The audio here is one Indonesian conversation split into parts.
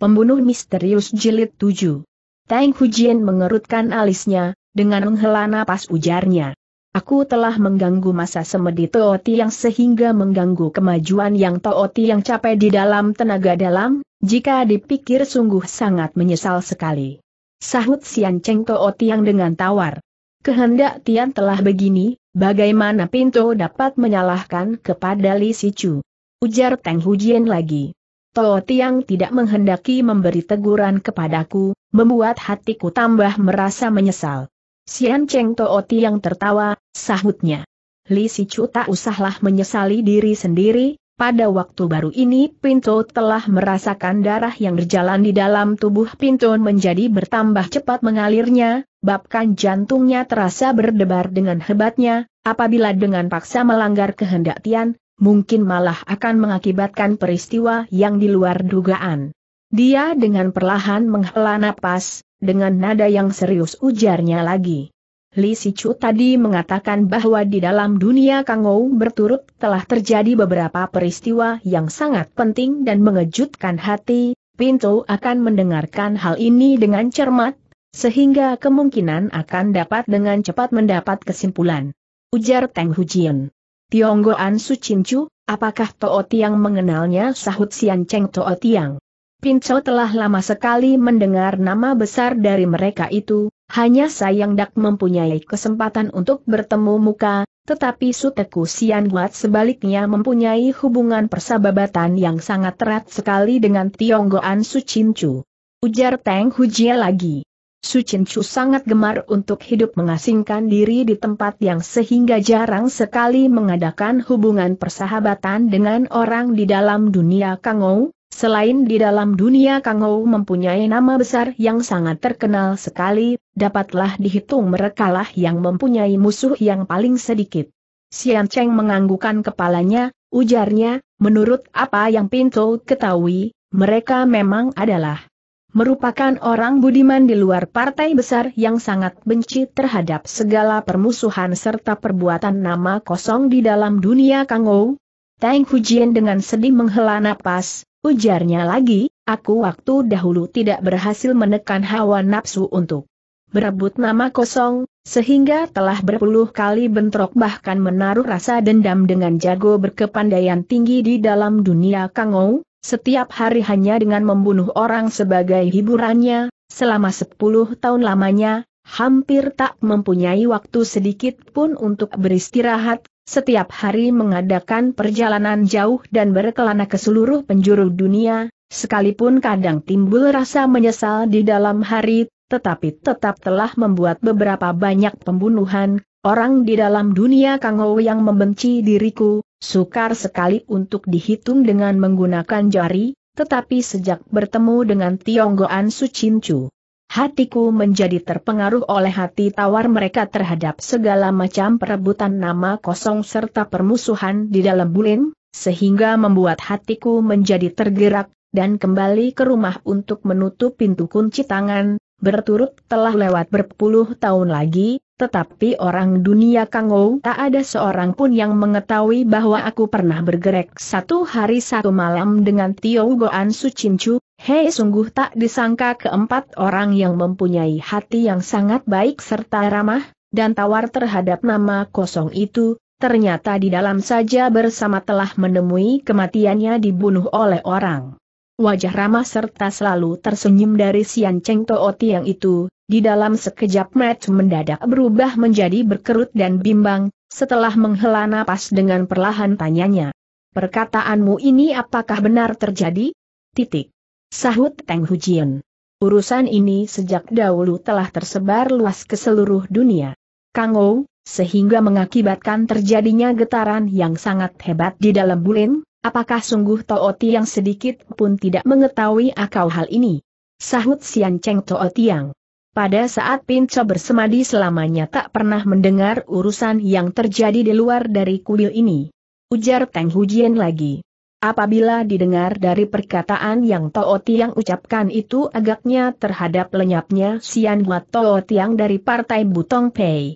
Pembunuh Misterius Jilid 7 Tang Hujian mengerutkan alisnya, dengan menghela napas ujarnya. Aku telah mengganggu masa semedi Tooti yang sehingga mengganggu kemajuan yang Tooti yang capek di dalam tenaga dalam, jika dipikir sungguh sangat menyesal sekali. Sahut Sian Cheng Tooti yang dengan tawar. Kehendak Tian telah begini, bagaimana Pinto dapat menyalahkan kepada Li Sichu? Ujar Tang Hujian lagi. Toh Tiang tidak menghendaki memberi teguran kepadaku, membuat hatiku tambah merasa menyesal. Sian Cheng Toh Tiang tertawa, sahutnya. Li Chu tak usahlah menyesali diri sendiri, pada waktu baru ini Pinto telah merasakan darah yang berjalan di dalam tubuh Pinto menjadi bertambah cepat mengalirnya, babkan jantungnya terasa berdebar dengan hebatnya, apabila dengan paksa melanggar kehendak Tian, mungkin malah akan mengakibatkan peristiwa yang di luar dugaan. Dia dengan perlahan menghela napas, dengan nada yang serius ujarnya lagi. Li Sichu tadi mengatakan bahwa di dalam dunia Kangou berturut telah terjadi beberapa peristiwa yang sangat penting dan mengejutkan hati, Pinto akan mendengarkan hal ini dengan cermat, sehingga kemungkinan akan dapat dengan cepat mendapat kesimpulan. Ujar Teng Hujian. Tionggoan Su Cincu, apakah To'o Tiang mengenalnya sahut Sian Cheng To'o Tiang? Pinco telah lama sekali mendengar nama besar dari mereka itu, hanya sayang dak mempunyai kesempatan untuk bertemu muka, tetapi Suteku Sian Guat sebaliknya mempunyai hubungan persahabatan yang sangat erat sekali dengan Tionggoan Su Cincu. Ujar Teng Hujie lagi. Su Chin Chu sangat gemar untuk hidup mengasingkan diri di tempat yang sehingga jarang sekali mengadakan hubungan persahabatan dengan orang di dalam dunia Kangou, selain di dalam dunia Kangou mempunyai nama besar yang sangat terkenal sekali, dapatlah dihitung merekalah yang mempunyai musuh yang paling sedikit. Xian Cheng menganggukan kepalanya, ujarnya, menurut apa yang Pinto ketahui, mereka memang adalah merupakan orang budiman di luar partai besar yang sangat benci terhadap segala permusuhan serta perbuatan nama kosong di dalam dunia Kangou. Tang Hujian dengan sedih menghela napas, ujarnya lagi, aku waktu dahulu tidak berhasil menekan hawa nafsu untuk berebut nama kosong, sehingga telah berpuluh kali bentrok bahkan menaruh rasa dendam dengan jago berkepandaian tinggi di dalam dunia Kangou, setiap hari hanya dengan membunuh orang sebagai hiburannya, selama 10 tahun lamanya, hampir tak mempunyai waktu sedikit pun untuk beristirahat, setiap hari mengadakan perjalanan jauh dan berkelana ke seluruh penjuru dunia, sekalipun kadang timbul rasa menyesal di dalam hari, tetapi tetap telah membuat beberapa banyak pembunuhan, orang di dalam dunia Kango yang membenci diriku, Sukar sekali untuk dihitung dengan menggunakan jari, tetapi sejak bertemu dengan Tionggoan Sucincu, hatiku menjadi terpengaruh oleh hati tawar mereka terhadap segala macam perebutan nama kosong serta permusuhan di dalam bulin, sehingga membuat hatiku menjadi tergerak, dan kembali ke rumah untuk menutup pintu kunci tangan, berturut telah lewat berpuluh tahun lagi, tetapi orang dunia Kangou tak ada seorang pun yang mengetahui bahwa aku pernah bergerak satu hari satu malam dengan Tio Goan Sucincu. Hei sungguh tak disangka keempat orang yang mempunyai hati yang sangat baik serta ramah, dan tawar terhadap nama kosong itu, ternyata di dalam saja bersama telah menemui kematiannya dibunuh oleh orang wajah ramah serta selalu tersenyum dari Sian Cheng Toot yang itu, di dalam sekejap match mendadak berubah menjadi berkerut dan bimbang, setelah menghela napas dengan perlahan tanyanya. Perkataanmu ini apakah benar terjadi? Titik. Sahut Teng Hujian. Urusan ini sejak dahulu telah tersebar luas ke seluruh dunia. Kang Ou, sehingga mengakibatkan terjadinya getaran yang sangat hebat di dalam bulin, Apakah sungguh Tooti yang sedikit pun tidak mengetahui akal hal ini? Sahut Sian Cheng Yang. Pada saat Pinco bersemadi selamanya tak pernah mendengar urusan yang terjadi di luar dari kuil ini. Ujar Teng Hujian lagi. Apabila didengar dari perkataan yang Yang ucapkan itu agaknya terhadap lenyapnya Sian Hua Yang dari Partai Butong Pei,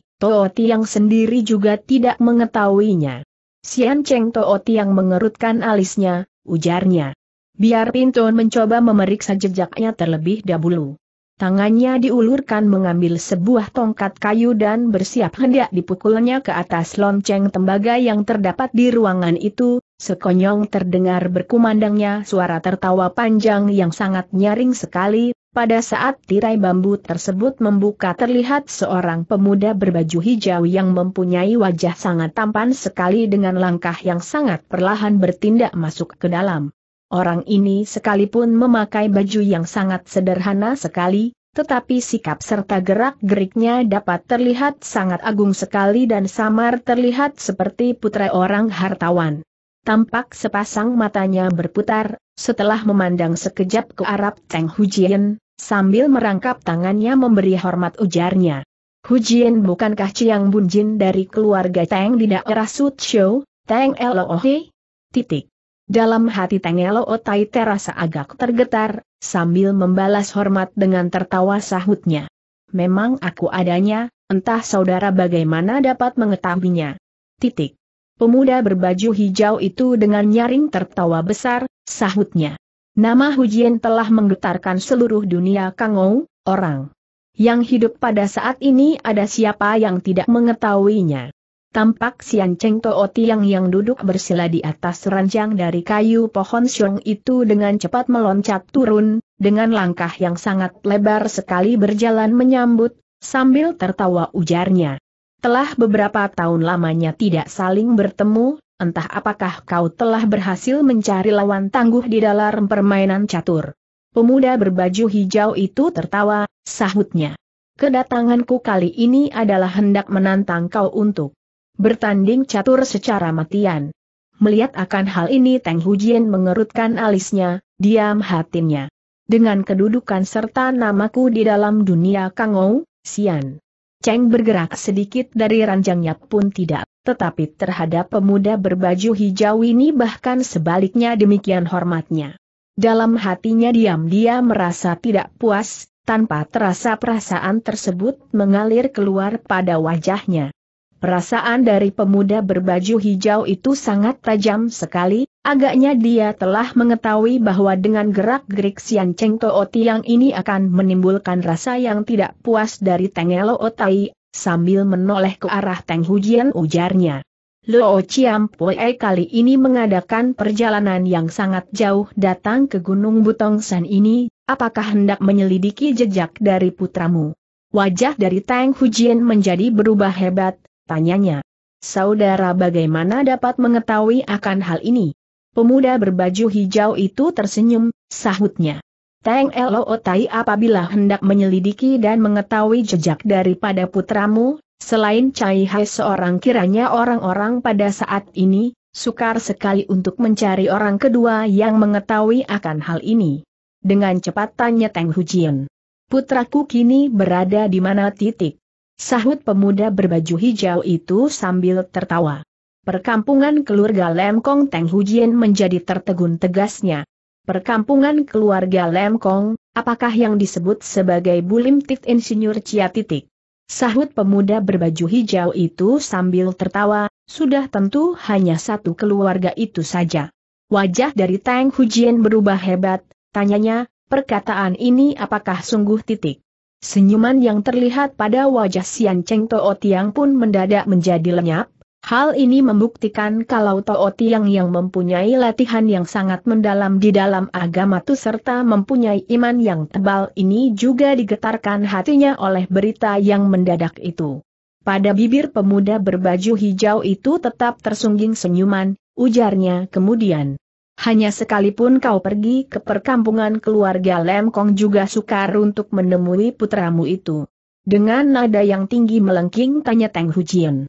Yang sendiri juga tidak mengetahuinya. Sian Cheng Toot yang mengerutkan alisnya, ujarnya. Biar pintu mencoba memeriksa jejaknya terlebih dahulu. Tangannya diulurkan mengambil sebuah tongkat kayu dan bersiap hendak dipukulnya ke atas lonceng tembaga yang terdapat di ruangan itu, sekonyong terdengar berkumandangnya suara tertawa panjang yang sangat nyaring sekali, pada saat tirai bambu tersebut membuka terlihat seorang pemuda berbaju hijau yang mempunyai wajah sangat tampan sekali dengan langkah yang sangat perlahan bertindak masuk ke dalam. Orang ini sekalipun memakai baju yang sangat sederhana sekali, tetapi sikap serta gerak-geriknya dapat terlihat sangat agung sekali dan samar terlihat seperti putra orang hartawan. Tampak sepasang matanya berputar, setelah memandang sekejap ke Arab Teng Hujian, sambil merangkap tangannya memberi hormat ujarnya. Hu Jin bukankah Chiang Bunjin dari keluarga Tang di daerah Suzhou, Tang Lohe? Titik. Dalam hati Teng Tai terasa agak tergetar, sambil membalas hormat dengan tertawa sahutnya. Memang aku adanya, entah saudara bagaimana dapat mengetahuinya. Titik. Pemuda berbaju hijau itu dengan nyaring tertawa besar, sahutnya. Nama Hujian telah menggetarkan seluruh dunia Kangou, orang yang hidup pada saat ini ada siapa yang tidak mengetahuinya. Tampak Sian Cheng Toh Tiang yang duduk bersila di atas ranjang dari kayu pohon siung itu dengan cepat meloncat turun, dengan langkah yang sangat lebar sekali berjalan menyambut, sambil tertawa ujarnya. Telah beberapa tahun lamanya tidak saling bertemu, Entah apakah kau telah berhasil mencari lawan tangguh di dalam permainan catur. Pemuda berbaju hijau itu tertawa, sahutnya. Kedatanganku kali ini adalah hendak menantang kau untuk bertanding catur secara matian. Melihat akan hal ini Teng Hujian mengerutkan alisnya, diam hatinya. Dengan kedudukan serta namaku di dalam dunia Kangou, Sian. Cheng bergerak sedikit dari ranjangnya pun tidak tetapi terhadap pemuda berbaju hijau ini bahkan sebaliknya demikian hormatnya. Dalam hatinya diam-diam merasa tidak puas, tanpa terasa perasaan tersebut mengalir keluar pada wajahnya. Perasaan dari pemuda berbaju hijau itu sangat tajam sekali, agaknya dia telah mengetahui bahwa dengan gerak-gerik Sian Cheng Tooti yang ini akan menimbulkan rasa yang tidak puas dari Tengelo Otai, sambil menoleh ke arah Teng Hujian ujarnya. Luo Chiampue kali ini mengadakan perjalanan yang sangat jauh datang ke Gunung Butong San ini, apakah hendak menyelidiki jejak dari putramu? Wajah dari Tang Hujian menjadi berubah hebat, tanyanya. Saudara bagaimana dapat mengetahui akan hal ini? Pemuda berbaju hijau itu tersenyum, sahutnya. Tang Lo Tai apabila hendak menyelidiki dan mengetahui jejak daripada putramu, selain Cai Hai seorang kiranya orang-orang pada saat ini, sukar sekali untuk mencari orang kedua yang mengetahui akan hal ini. Dengan cepat tanya Tang Hujian. Putraku kini berada di mana titik? Sahut pemuda berbaju hijau itu sambil tertawa. Perkampungan keluarga Lemkong Teng Hujian menjadi tertegun tegasnya. Perkampungan keluarga Lemkong, apakah yang disebut sebagai Bulim Tit Insinyur Cia Titik? Sahut pemuda berbaju hijau itu sambil tertawa, sudah tentu hanya satu keluarga itu saja. Wajah dari Tang Hujian berubah hebat, tanyanya, perkataan ini apakah sungguh titik? Senyuman yang terlihat pada wajah Sian Cheng Tootiang pun mendadak menjadi lenyap, Hal ini membuktikan kalau Tiang yang mempunyai latihan yang sangat mendalam di dalam agama itu serta mempunyai iman yang tebal ini juga digetarkan hatinya oleh berita yang mendadak itu. Pada bibir pemuda berbaju hijau itu tetap tersungging senyuman, ujarnya kemudian. Hanya sekalipun kau pergi ke perkampungan keluarga Lem Kong juga sukar untuk menemui putramu itu. Dengan nada yang tinggi melengking tanya Teng Hujian.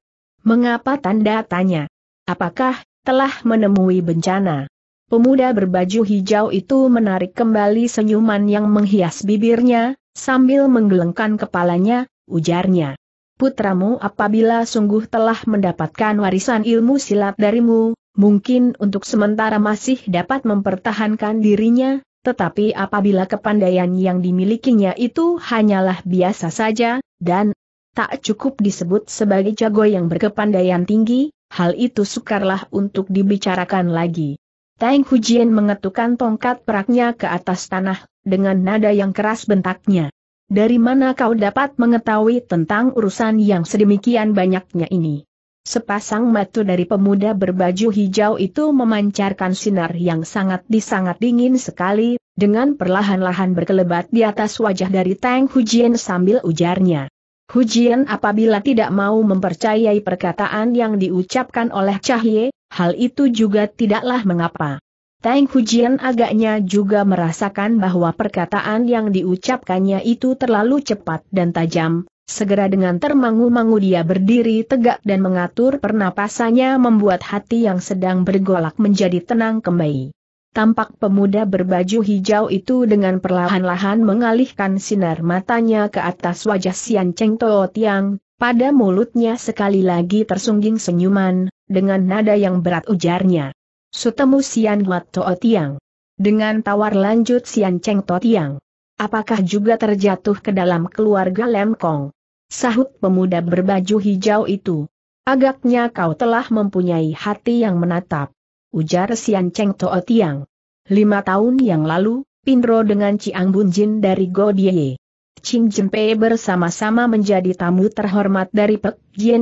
Mengapa tanda tanya? Apakah telah menemui bencana? Pemuda berbaju hijau itu menarik kembali senyuman yang menghias bibirnya, sambil menggelengkan kepalanya, ujarnya. Putramu apabila sungguh telah mendapatkan warisan ilmu silat darimu, mungkin untuk sementara masih dapat mempertahankan dirinya, tetapi apabila kepandaian yang dimilikinya itu hanyalah biasa saja, dan tak cukup disebut sebagai jago yang berkepandaian tinggi, hal itu sukarlah untuk dibicarakan lagi. Tang Hujian mengetukkan tongkat peraknya ke atas tanah, dengan nada yang keras bentaknya. Dari mana kau dapat mengetahui tentang urusan yang sedemikian banyaknya ini? Sepasang mata dari pemuda berbaju hijau itu memancarkan sinar yang sangat disangat dingin sekali, dengan perlahan-lahan berkelebat di atas wajah dari Tang Hujian sambil ujarnya. Hujian apabila tidak mau mempercayai perkataan yang diucapkan oleh Cahye, hal itu juga tidaklah mengapa. Tang Hujian agaknya juga merasakan bahwa perkataan yang diucapkannya itu terlalu cepat dan tajam, segera dengan termangu-mangu dia berdiri tegak dan mengatur pernapasannya membuat hati yang sedang bergolak menjadi tenang kembali. Tampak pemuda berbaju hijau itu dengan perlahan-lahan mengalihkan sinar matanya ke atas wajah Sian Cheng Toh Tiang, pada mulutnya sekali lagi tersungging senyuman, dengan nada yang berat ujarnya. Sutemu Sian Huat Toh Tiang. Dengan tawar lanjut Sian Cheng Toh Tiang. Apakah juga terjatuh ke dalam keluarga Lem Kong? Sahut pemuda berbaju hijau itu. Agaknya kau telah mempunyai hati yang menatap ujar Sian Cheng Toa Tiang. Lima tahun yang lalu, Pinro dengan Ciang Bunjin dari Godie. Ching Jempe bersama-sama menjadi tamu terhormat dari Pek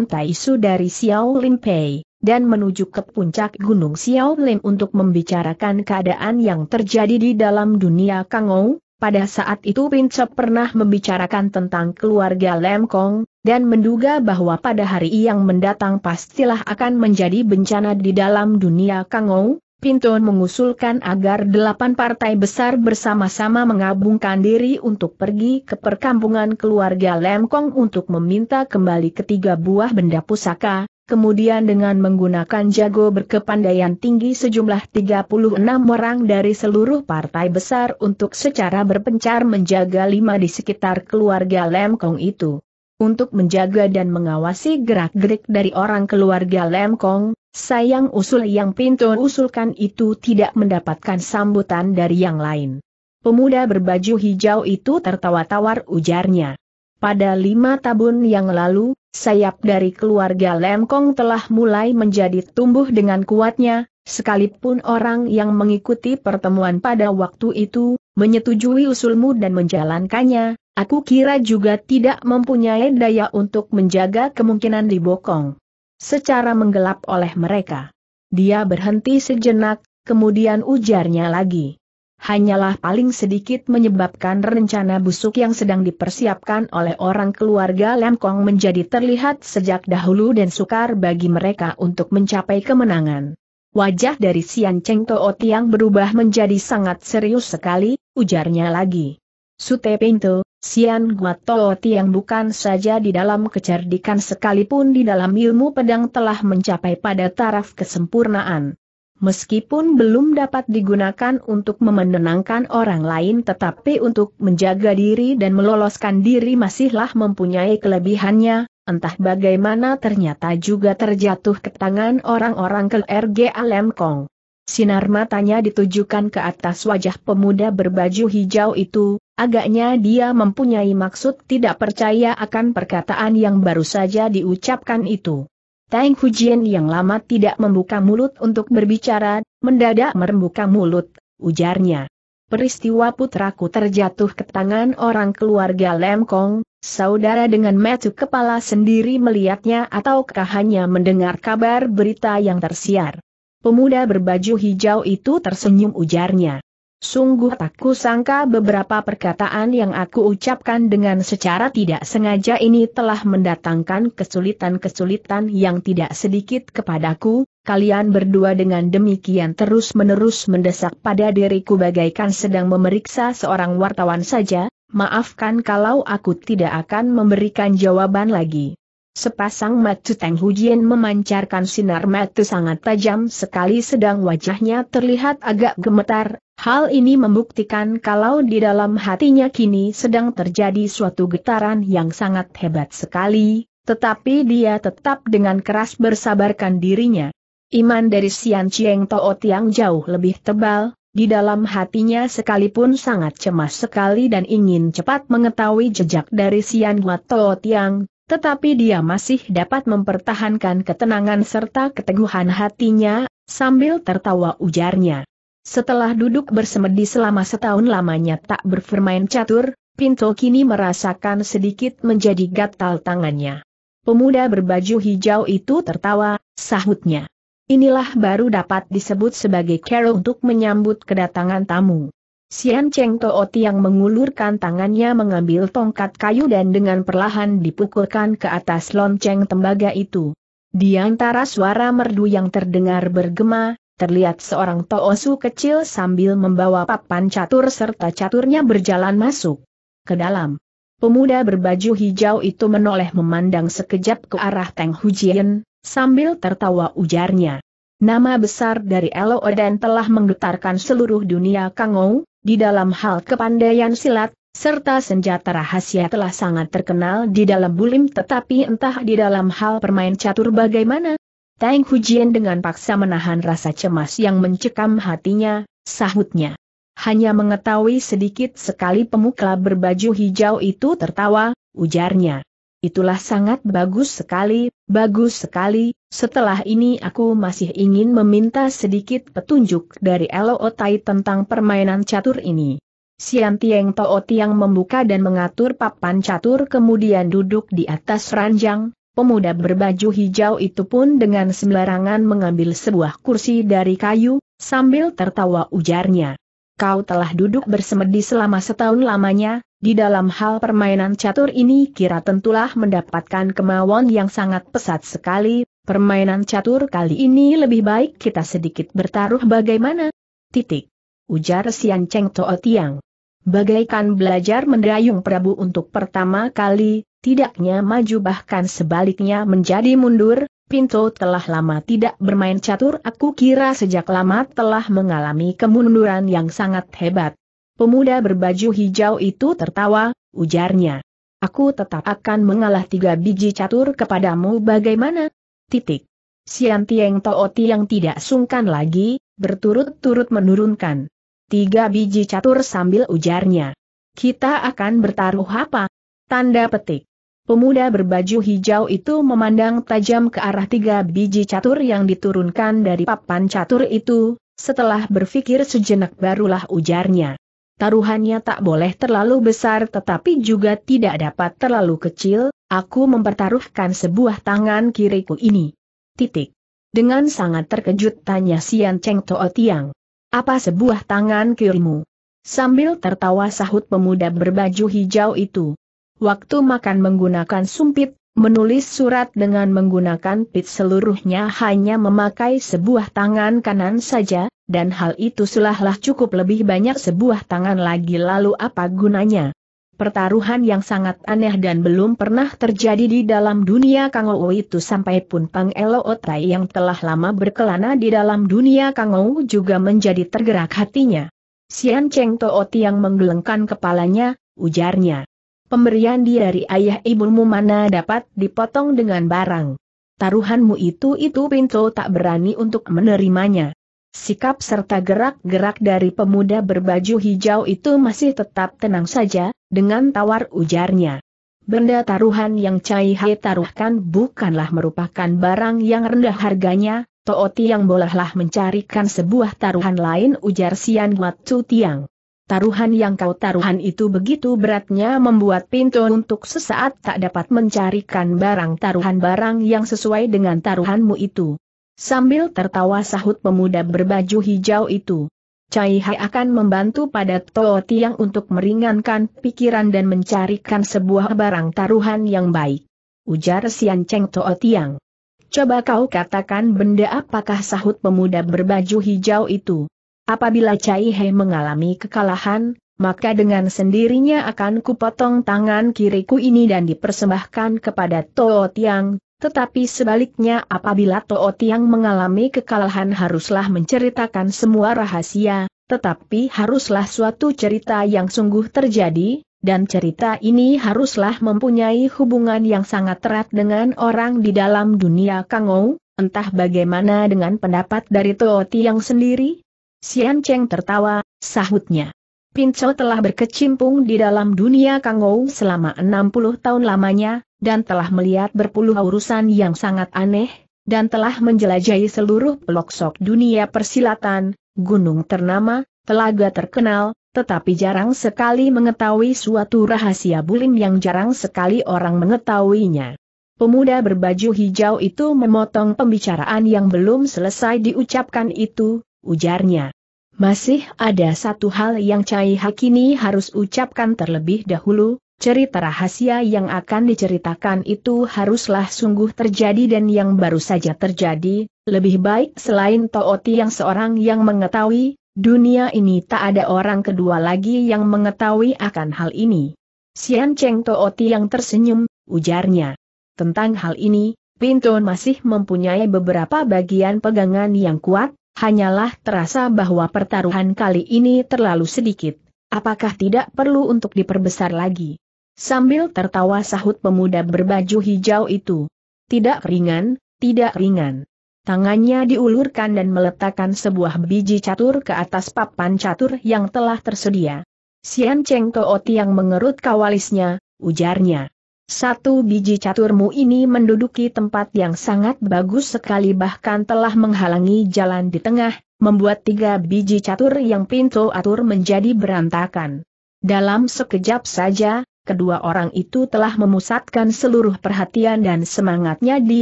Tai Su dari Xiao Lim Pei, dan menuju ke puncak Gunung Xiao Lim untuk membicarakan keadaan yang terjadi di dalam dunia Kangou. Pada saat itu Pincep pernah membicarakan tentang keluarga Lem Kong, dan menduga bahwa pada hari yang mendatang pastilah akan menjadi bencana di dalam dunia Kangou, Pinton mengusulkan agar delapan partai besar bersama-sama mengabungkan diri untuk pergi ke perkampungan keluarga Lemkong untuk meminta kembali ketiga buah benda pusaka, kemudian dengan menggunakan jago berkepandaian tinggi sejumlah 36 orang dari seluruh partai besar untuk secara berpencar menjaga lima di sekitar keluarga Lemkong itu untuk menjaga dan mengawasi gerak-gerik dari orang keluarga Lem Kong, sayang usul yang pintu usulkan itu tidak mendapatkan sambutan dari yang lain. Pemuda berbaju hijau itu tertawa tawar ujarnya. Pada lima tahun yang lalu, sayap dari keluarga Lem Kong telah mulai menjadi tumbuh dengan kuatnya, sekalipun orang yang mengikuti pertemuan pada waktu itu, menyetujui usulmu dan menjalankannya, Aku kira juga tidak mempunyai daya untuk menjaga kemungkinan dibokong. Secara menggelap oleh mereka. Dia berhenti sejenak, kemudian ujarnya lagi. Hanyalah paling sedikit menyebabkan rencana busuk yang sedang dipersiapkan oleh orang keluarga Lemkong menjadi terlihat sejak dahulu dan sukar bagi mereka untuk mencapai kemenangan. Wajah dari Sian Cheng Toot yang berubah menjadi sangat serius sekali, ujarnya lagi. Sute Pinto, Sian Guatoo yang bukan saja di dalam kecerdikan sekalipun di dalam ilmu pedang telah mencapai pada taraf kesempurnaan. Meskipun belum dapat digunakan untuk memenenangkan orang lain tetapi untuk menjaga diri dan meloloskan diri masihlah mempunyai kelebihannya, entah bagaimana ternyata juga terjatuh ke tangan orang-orang ke RG Alem Kong. Sinar matanya ditujukan ke atas wajah pemuda berbaju hijau itu, Agaknya dia mempunyai maksud tidak percaya akan perkataan yang baru saja diucapkan itu. Tang Hujian yang lama tidak membuka mulut untuk berbicara, mendadak membuka mulut, ujarnya. Peristiwa putraku terjatuh ke tangan orang keluarga Lem Kong, saudara dengan metu kepala sendiri melihatnya ataukah hanya mendengar kabar berita yang tersiar. Pemuda berbaju hijau itu tersenyum ujarnya. Sungguh tak kusangka beberapa perkataan yang aku ucapkan dengan secara tidak sengaja ini telah mendatangkan kesulitan-kesulitan yang tidak sedikit kepadaku, kalian berdua dengan demikian terus-menerus mendesak pada diriku bagaikan sedang memeriksa seorang wartawan saja, maafkan kalau aku tidak akan memberikan jawaban lagi. Sepasang mata Teng Hujian memancarkan sinar mata sangat tajam sekali sedang wajahnya terlihat agak gemetar, hal ini membuktikan kalau di dalam hatinya kini sedang terjadi suatu getaran yang sangat hebat sekali, tetapi dia tetap dengan keras bersabarkan dirinya. Iman dari Sian Chieng Tao Tiang jauh lebih tebal, di dalam hatinya sekalipun sangat cemas sekali dan ingin cepat mengetahui jejak dari Sian Hua Tao Tiang, tetapi dia masih dapat mempertahankan ketenangan serta keteguhan hatinya, sambil tertawa ujarnya. Setelah duduk bersemedi selama setahun lamanya tak bermain catur, Pinto kini merasakan sedikit menjadi gatal tangannya. Pemuda berbaju hijau itu tertawa, sahutnya. Inilah baru dapat disebut sebagai Carol untuk menyambut kedatangan tamu. Sian Cheng Tooti yang mengulurkan tangannya mengambil tongkat kayu dan dengan perlahan dipukulkan ke atas lonceng tembaga itu. Di antara suara merdu yang terdengar bergema, terlihat seorang Toosu kecil sambil membawa papan catur serta caturnya berjalan masuk ke dalam. Pemuda berbaju hijau itu menoleh memandang sekejap ke arah Teng Hujian, sambil tertawa ujarnya. Nama besar dari Elo Oden telah menggetarkan seluruh dunia Kangou, di dalam hal kepandaian silat, serta senjata rahasia telah sangat terkenal di dalam bulim tetapi entah di dalam hal permain catur bagaimana. Tang Hujian dengan paksa menahan rasa cemas yang mencekam hatinya, sahutnya. Hanya mengetahui sedikit sekali pemukla berbaju hijau itu tertawa, ujarnya. Itulah sangat bagus sekali, bagus sekali, setelah ini aku masih ingin meminta sedikit petunjuk dari Elo Otai tentang permainan catur ini. Sian Tieng Too Tiang membuka dan mengatur papan catur kemudian duduk di atas ranjang, pemuda berbaju hijau itu pun dengan sembarangan mengambil sebuah kursi dari kayu, sambil tertawa ujarnya kau telah duduk bersemedi selama setahun lamanya, di dalam hal permainan catur ini kira tentulah mendapatkan kemauan yang sangat pesat sekali, permainan catur kali ini lebih baik kita sedikit bertaruh bagaimana? Titik. Ujar Sian Cheng Toa Tiang. Bagaikan belajar mendayung Prabu untuk pertama kali, tidaknya maju bahkan sebaliknya menjadi mundur, Pinto telah lama tidak bermain catur aku kira sejak lama telah mengalami kemunduran yang sangat hebat. Pemuda berbaju hijau itu tertawa, ujarnya. Aku tetap akan mengalah tiga biji catur kepadamu bagaimana? Titik. Sian Tieng Tooti yang tidak sungkan lagi, berturut-turut menurunkan. Tiga biji catur sambil ujarnya. Kita akan bertaruh apa? Tanda petik. Pemuda berbaju hijau itu memandang tajam ke arah tiga biji catur yang diturunkan dari papan catur itu, setelah berpikir sejenak barulah ujarnya. Taruhannya tak boleh terlalu besar tetapi juga tidak dapat terlalu kecil, aku mempertaruhkan sebuah tangan kiriku ini. Titik. Dengan sangat terkejut tanya Sian Cheng Toa Tiang. Apa sebuah tangan kirimu? Sambil tertawa sahut pemuda berbaju hijau itu waktu makan menggunakan sumpit, menulis surat dengan menggunakan pit seluruhnya hanya memakai sebuah tangan kanan saja, dan hal itu selahlah cukup lebih banyak sebuah tangan lagi lalu apa gunanya? Pertaruhan yang sangat aneh dan belum pernah terjadi di dalam dunia Kangou itu sampai pun Pang Elo Otai yang telah lama berkelana di dalam dunia Kangou juga menjadi tergerak hatinya. Sian Cheng Tooti yang menggelengkan kepalanya, ujarnya pemberian dia dari ayah ibumu mana dapat dipotong dengan barang. Taruhanmu itu-itu Pinto tak berani untuk menerimanya. Sikap serta gerak-gerak dari pemuda berbaju hijau itu masih tetap tenang saja, dengan tawar ujarnya. Benda taruhan yang Cai Hai taruhkan bukanlah merupakan barang yang rendah harganya, Tooti yang bolehlah mencarikan sebuah taruhan lain ujar Sian Guat Tiang. Taruhan yang kau taruhan itu begitu beratnya membuat pintu untuk sesaat tak dapat mencarikan barang taruhan barang yang sesuai dengan taruhanmu itu. Sambil tertawa sahut pemuda berbaju hijau itu. Cai Hai akan membantu pada Toh Tiang untuk meringankan pikiran dan mencarikan sebuah barang taruhan yang baik. Ujar Sian Cheng Toh Tiang. Coba kau katakan benda apakah sahut pemuda berbaju hijau itu. Apabila Cai He mengalami kekalahan, maka dengan sendirinya akan kupotong tangan kiriku ini dan dipersembahkan kepada Too Tiang, tetapi sebaliknya apabila Too Tiang mengalami kekalahan haruslah menceritakan semua rahasia, tetapi haruslah suatu cerita yang sungguh terjadi, dan cerita ini haruslah mempunyai hubungan yang sangat erat dengan orang di dalam dunia Kangou, entah bagaimana dengan pendapat dari Too Tiang sendiri, Sian Cheng tertawa, sahutnya. Pinco telah berkecimpung di dalam dunia Kangou selama 60 tahun lamanya, dan telah melihat berpuluh urusan yang sangat aneh, dan telah menjelajahi seluruh pelosok dunia persilatan, gunung ternama, telaga terkenal, tetapi jarang sekali mengetahui suatu rahasia bulim yang jarang sekali orang mengetahuinya. Pemuda berbaju hijau itu memotong pembicaraan yang belum selesai diucapkan itu, ujarnya. Masih ada satu hal yang Cai Hakini harus ucapkan terlebih dahulu, cerita rahasia yang akan diceritakan itu haruslah sungguh terjadi dan yang baru saja terjadi, lebih baik selain Tooti yang seorang yang mengetahui, dunia ini tak ada orang kedua lagi yang mengetahui akan hal ini. Sian Cheng Tooti yang tersenyum, ujarnya. Tentang hal ini, Pinton masih mempunyai beberapa bagian pegangan yang kuat, Hanyalah terasa bahwa pertaruhan kali ini terlalu sedikit. Apakah tidak perlu untuk diperbesar lagi? Sambil tertawa sahut pemuda berbaju hijau itu. Tidak ringan, tidak ringan. Tangannya diulurkan dan meletakkan sebuah biji catur ke atas papan catur yang telah tersedia. Sian Cheng Toot yang mengerut kawalisnya, ujarnya. Satu biji caturmu ini menduduki tempat yang sangat bagus sekali bahkan telah menghalangi jalan di tengah, membuat tiga biji catur yang pintu atur menjadi berantakan. Dalam sekejap saja, kedua orang itu telah memusatkan seluruh perhatian dan semangatnya di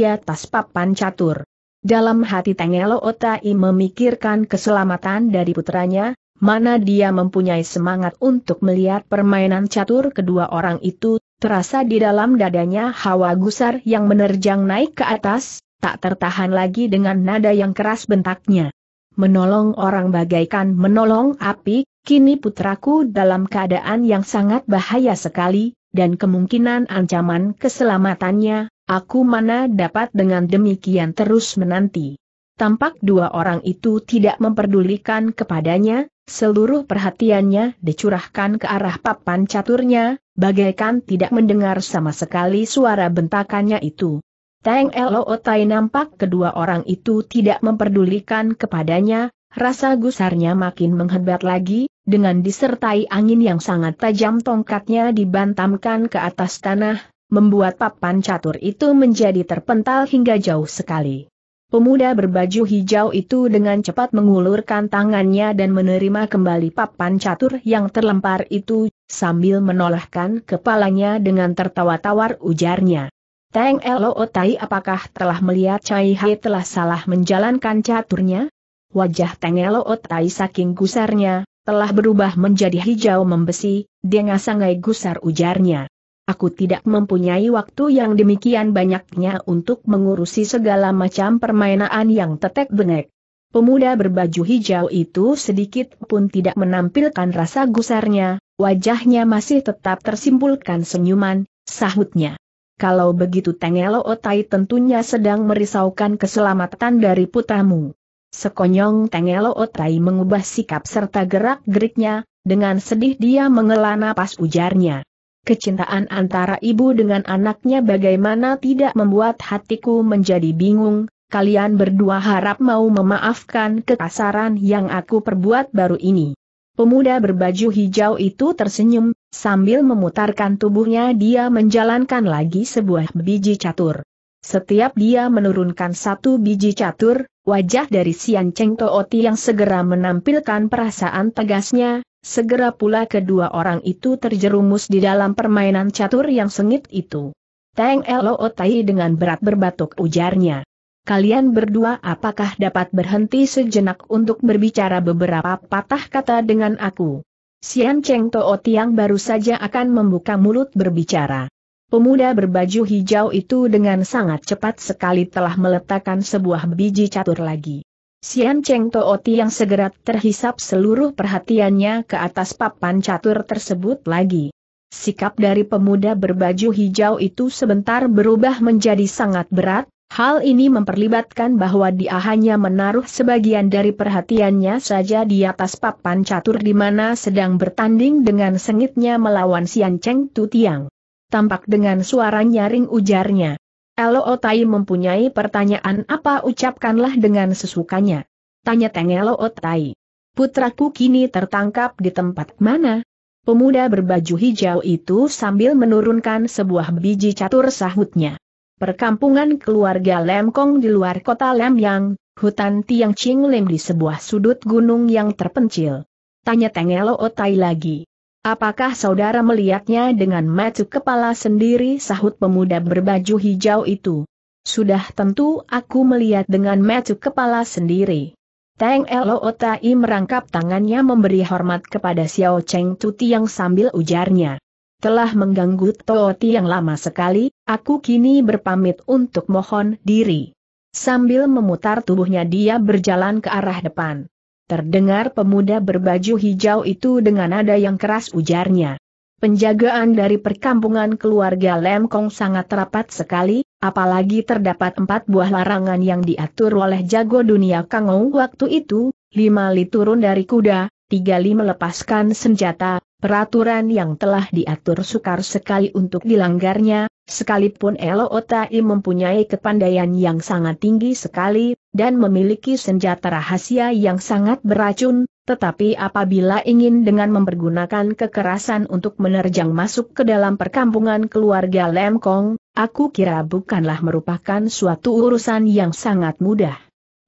atas papan catur. Dalam hati Tengelo Otai memikirkan keselamatan dari putranya, mana dia mempunyai semangat untuk melihat permainan catur kedua orang itu Terasa di dalam dadanya hawa gusar yang menerjang naik ke atas, tak tertahan lagi dengan nada yang keras bentaknya. Menolong orang bagaikan menolong api, kini putraku dalam keadaan yang sangat bahaya sekali, dan kemungkinan ancaman keselamatannya, aku mana dapat dengan demikian terus menanti. Tampak dua orang itu tidak memperdulikan kepadanya, seluruh perhatiannya dicurahkan ke arah papan caturnya, bagaikan tidak mendengar sama sekali suara bentakannya itu. Teng Lo Tai nampak kedua orang itu tidak memperdulikan kepadanya, rasa gusarnya makin menghebat lagi, dengan disertai angin yang sangat tajam tongkatnya dibantamkan ke atas tanah, membuat papan catur itu menjadi terpental hingga jauh sekali. Pemuda berbaju hijau itu dengan cepat mengulurkan tangannya dan menerima kembali papan catur yang terlempar itu, sambil menolehkan kepalanya dengan tertawa tawar ujarnya. Teng Elo Tai apakah telah melihat Chai Hai telah salah menjalankan caturnya? Wajah Teng Elo Tai saking gusarnya, telah berubah menjadi hijau membesi, dia ngasangai gusar ujarnya aku tidak mempunyai waktu yang demikian banyaknya untuk mengurusi segala macam permainan yang tetek bengek. Pemuda berbaju hijau itu sedikit pun tidak menampilkan rasa gusarnya, wajahnya masih tetap tersimpulkan senyuman, sahutnya. Kalau begitu Tengelo Otai tentunya sedang merisaukan keselamatan dari putamu. Sekonyong Tengelo Otai mengubah sikap serta gerak-geriknya, dengan sedih dia mengelana pas ujarnya. Kecintaan antara ibu dengan anaknya bagaimana tidak membuat hatiku menjadi bingung, kalian berdua harap mau memaafkan kekasaran yang aku perbuat baru ini. Pemuda berbaju hijau itu tersenyum, sambil memutarkan tubuhnya dia menjalankan lagi sebuah biji catur. Setiap dia menurunkan satu biji catur, wajah dari Sian Cheng Tooti yang segera menampilkan perasaan tegasnya, Segera pula kedua orang itu terjerumus di dalam permainan catur yang sengit itu. Teng Elo Tai dengan berat berbatuk ujarnya. Kalian berdua apakah dapat berhenti sejenak untuk berbicara beberapa patah kata dengan aku? Sian Cheng Toot Tiang baru saja akan membuka mulut berbicara. Pemuda berbaju hijau itu dengan sangat cepat sekali telah meletakkan sebuah biji catur lagi. Sian Cheng Tooti yang segera terhisap seluruh perhatiannya ke atas papan catur tersebut lagi. Sikap dari pemuda berbaju hijau itu sebentar berubah menjadi sangat berat, hal ini memperlibatkan bahwa dia hanya menaruh sebagian dari perhatiannya saja di atas papan catur di mana sedang bertanding dengan sengitnya melawan Sian Cheng Tutiang. Tampak dengan suara nyaring ujarnya. Elo Otai mempunyai pertanyaan apa ucapkanlah dengan sesukanya. Tanya Teng Otai. Putraku kini tertangkap di tempat mana? Pemuda berbaju hijau itu sambil menurunkan sebuah biji catur sahutnya. Perkampungan keluarga Lemkong di luar kota Lemyang, hutan Tiang Ching Lem di sebuah sudut gunung yang terpencil. Tanya Tengelo Otai lagi. Apakah saudara melihatnya dengan mata kepala sendiri sahut pemuda berbaju hijau itu? Sudah tentu aku melihat dengan mata kepala sendiri. Teng Elo Otai merangkap tangannya memberi hormat kepada Xiao Cheng Tuti yang sambil ujarnya. Telah mengganggu Tooti yang lama sekali, aku kini berpamit untuk mohon diri. Sambil memutar tubuhnya dia berjalan ke arah depan. Terdengar pemuda berbaju hijau itu dengan nada yang keras ujarnya. Penjagaan dari perkampungan keluarga Lemkong sangat rapat sekali, apalagi terdapat empat buah larangan yang diatur oleh jago dunia Kangou waktu itu, lima li turun dari kuda, tiga li melepaskan senjata, peraturan yang telah diatur sukar sekali untuk dilanggarnya, Sekalipun Elootai mempunyai kepandaian yang sangat tinggi sekali, dan memiliki senjata rahasia yang sangat beracun, tetapi apabila ingin dengan mempergunakan kekerasan untuk menerjang masuk ke dalam perkampungan keluarga Lemkong, aku kira bukanlah merupakan suatu urusan yang sangat mudah.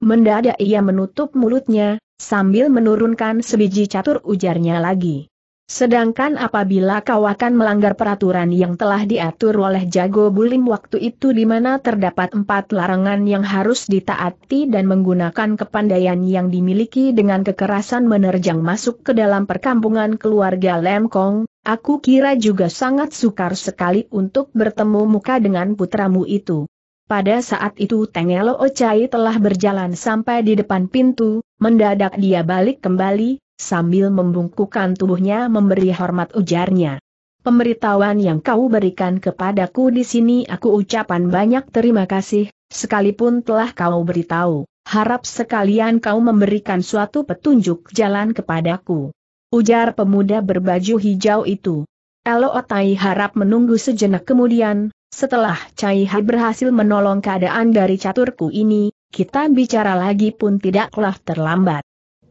Mendadak ia menutup mulutnya, sambil menurunkan sebiji catur ujarnya lagi. Sedangkan apabila kau akan melanggar peraturan yang telah diatur oleh Jago Bulim waktu itu di mana terdapat empat larangan yang harus ditaati dan menggunakan kepandaian yang dimiliki dengan kekerasan menerjang masuk ke dalam perkampungan keluarga Lemkong, aku kira juga sangat sukar sekali untuk bertemu muka dengan putramu itu. Pada saat itu Tengelo Ocai telah berjalan sampai di depan pintu, mendadak dia balik kembali, sambil membungkukkan tubuhnya memberi hormat ujarnya. Pemberitahuan yang kau berikan kepadaku di sini aku ucapan banyak terima kasih, sekalipun telah kau beritahu, harap sekalian kau memberikan suatu petunjuk jalan kepadaku. Ujar pemuda berbaju hijau itu. Elo Otai harap menunggu sejenak kemudian, setelah Cai Hai berhasil menolong keadaan dari caturku ini, kita bicara lagi pun tidaklah terlambat.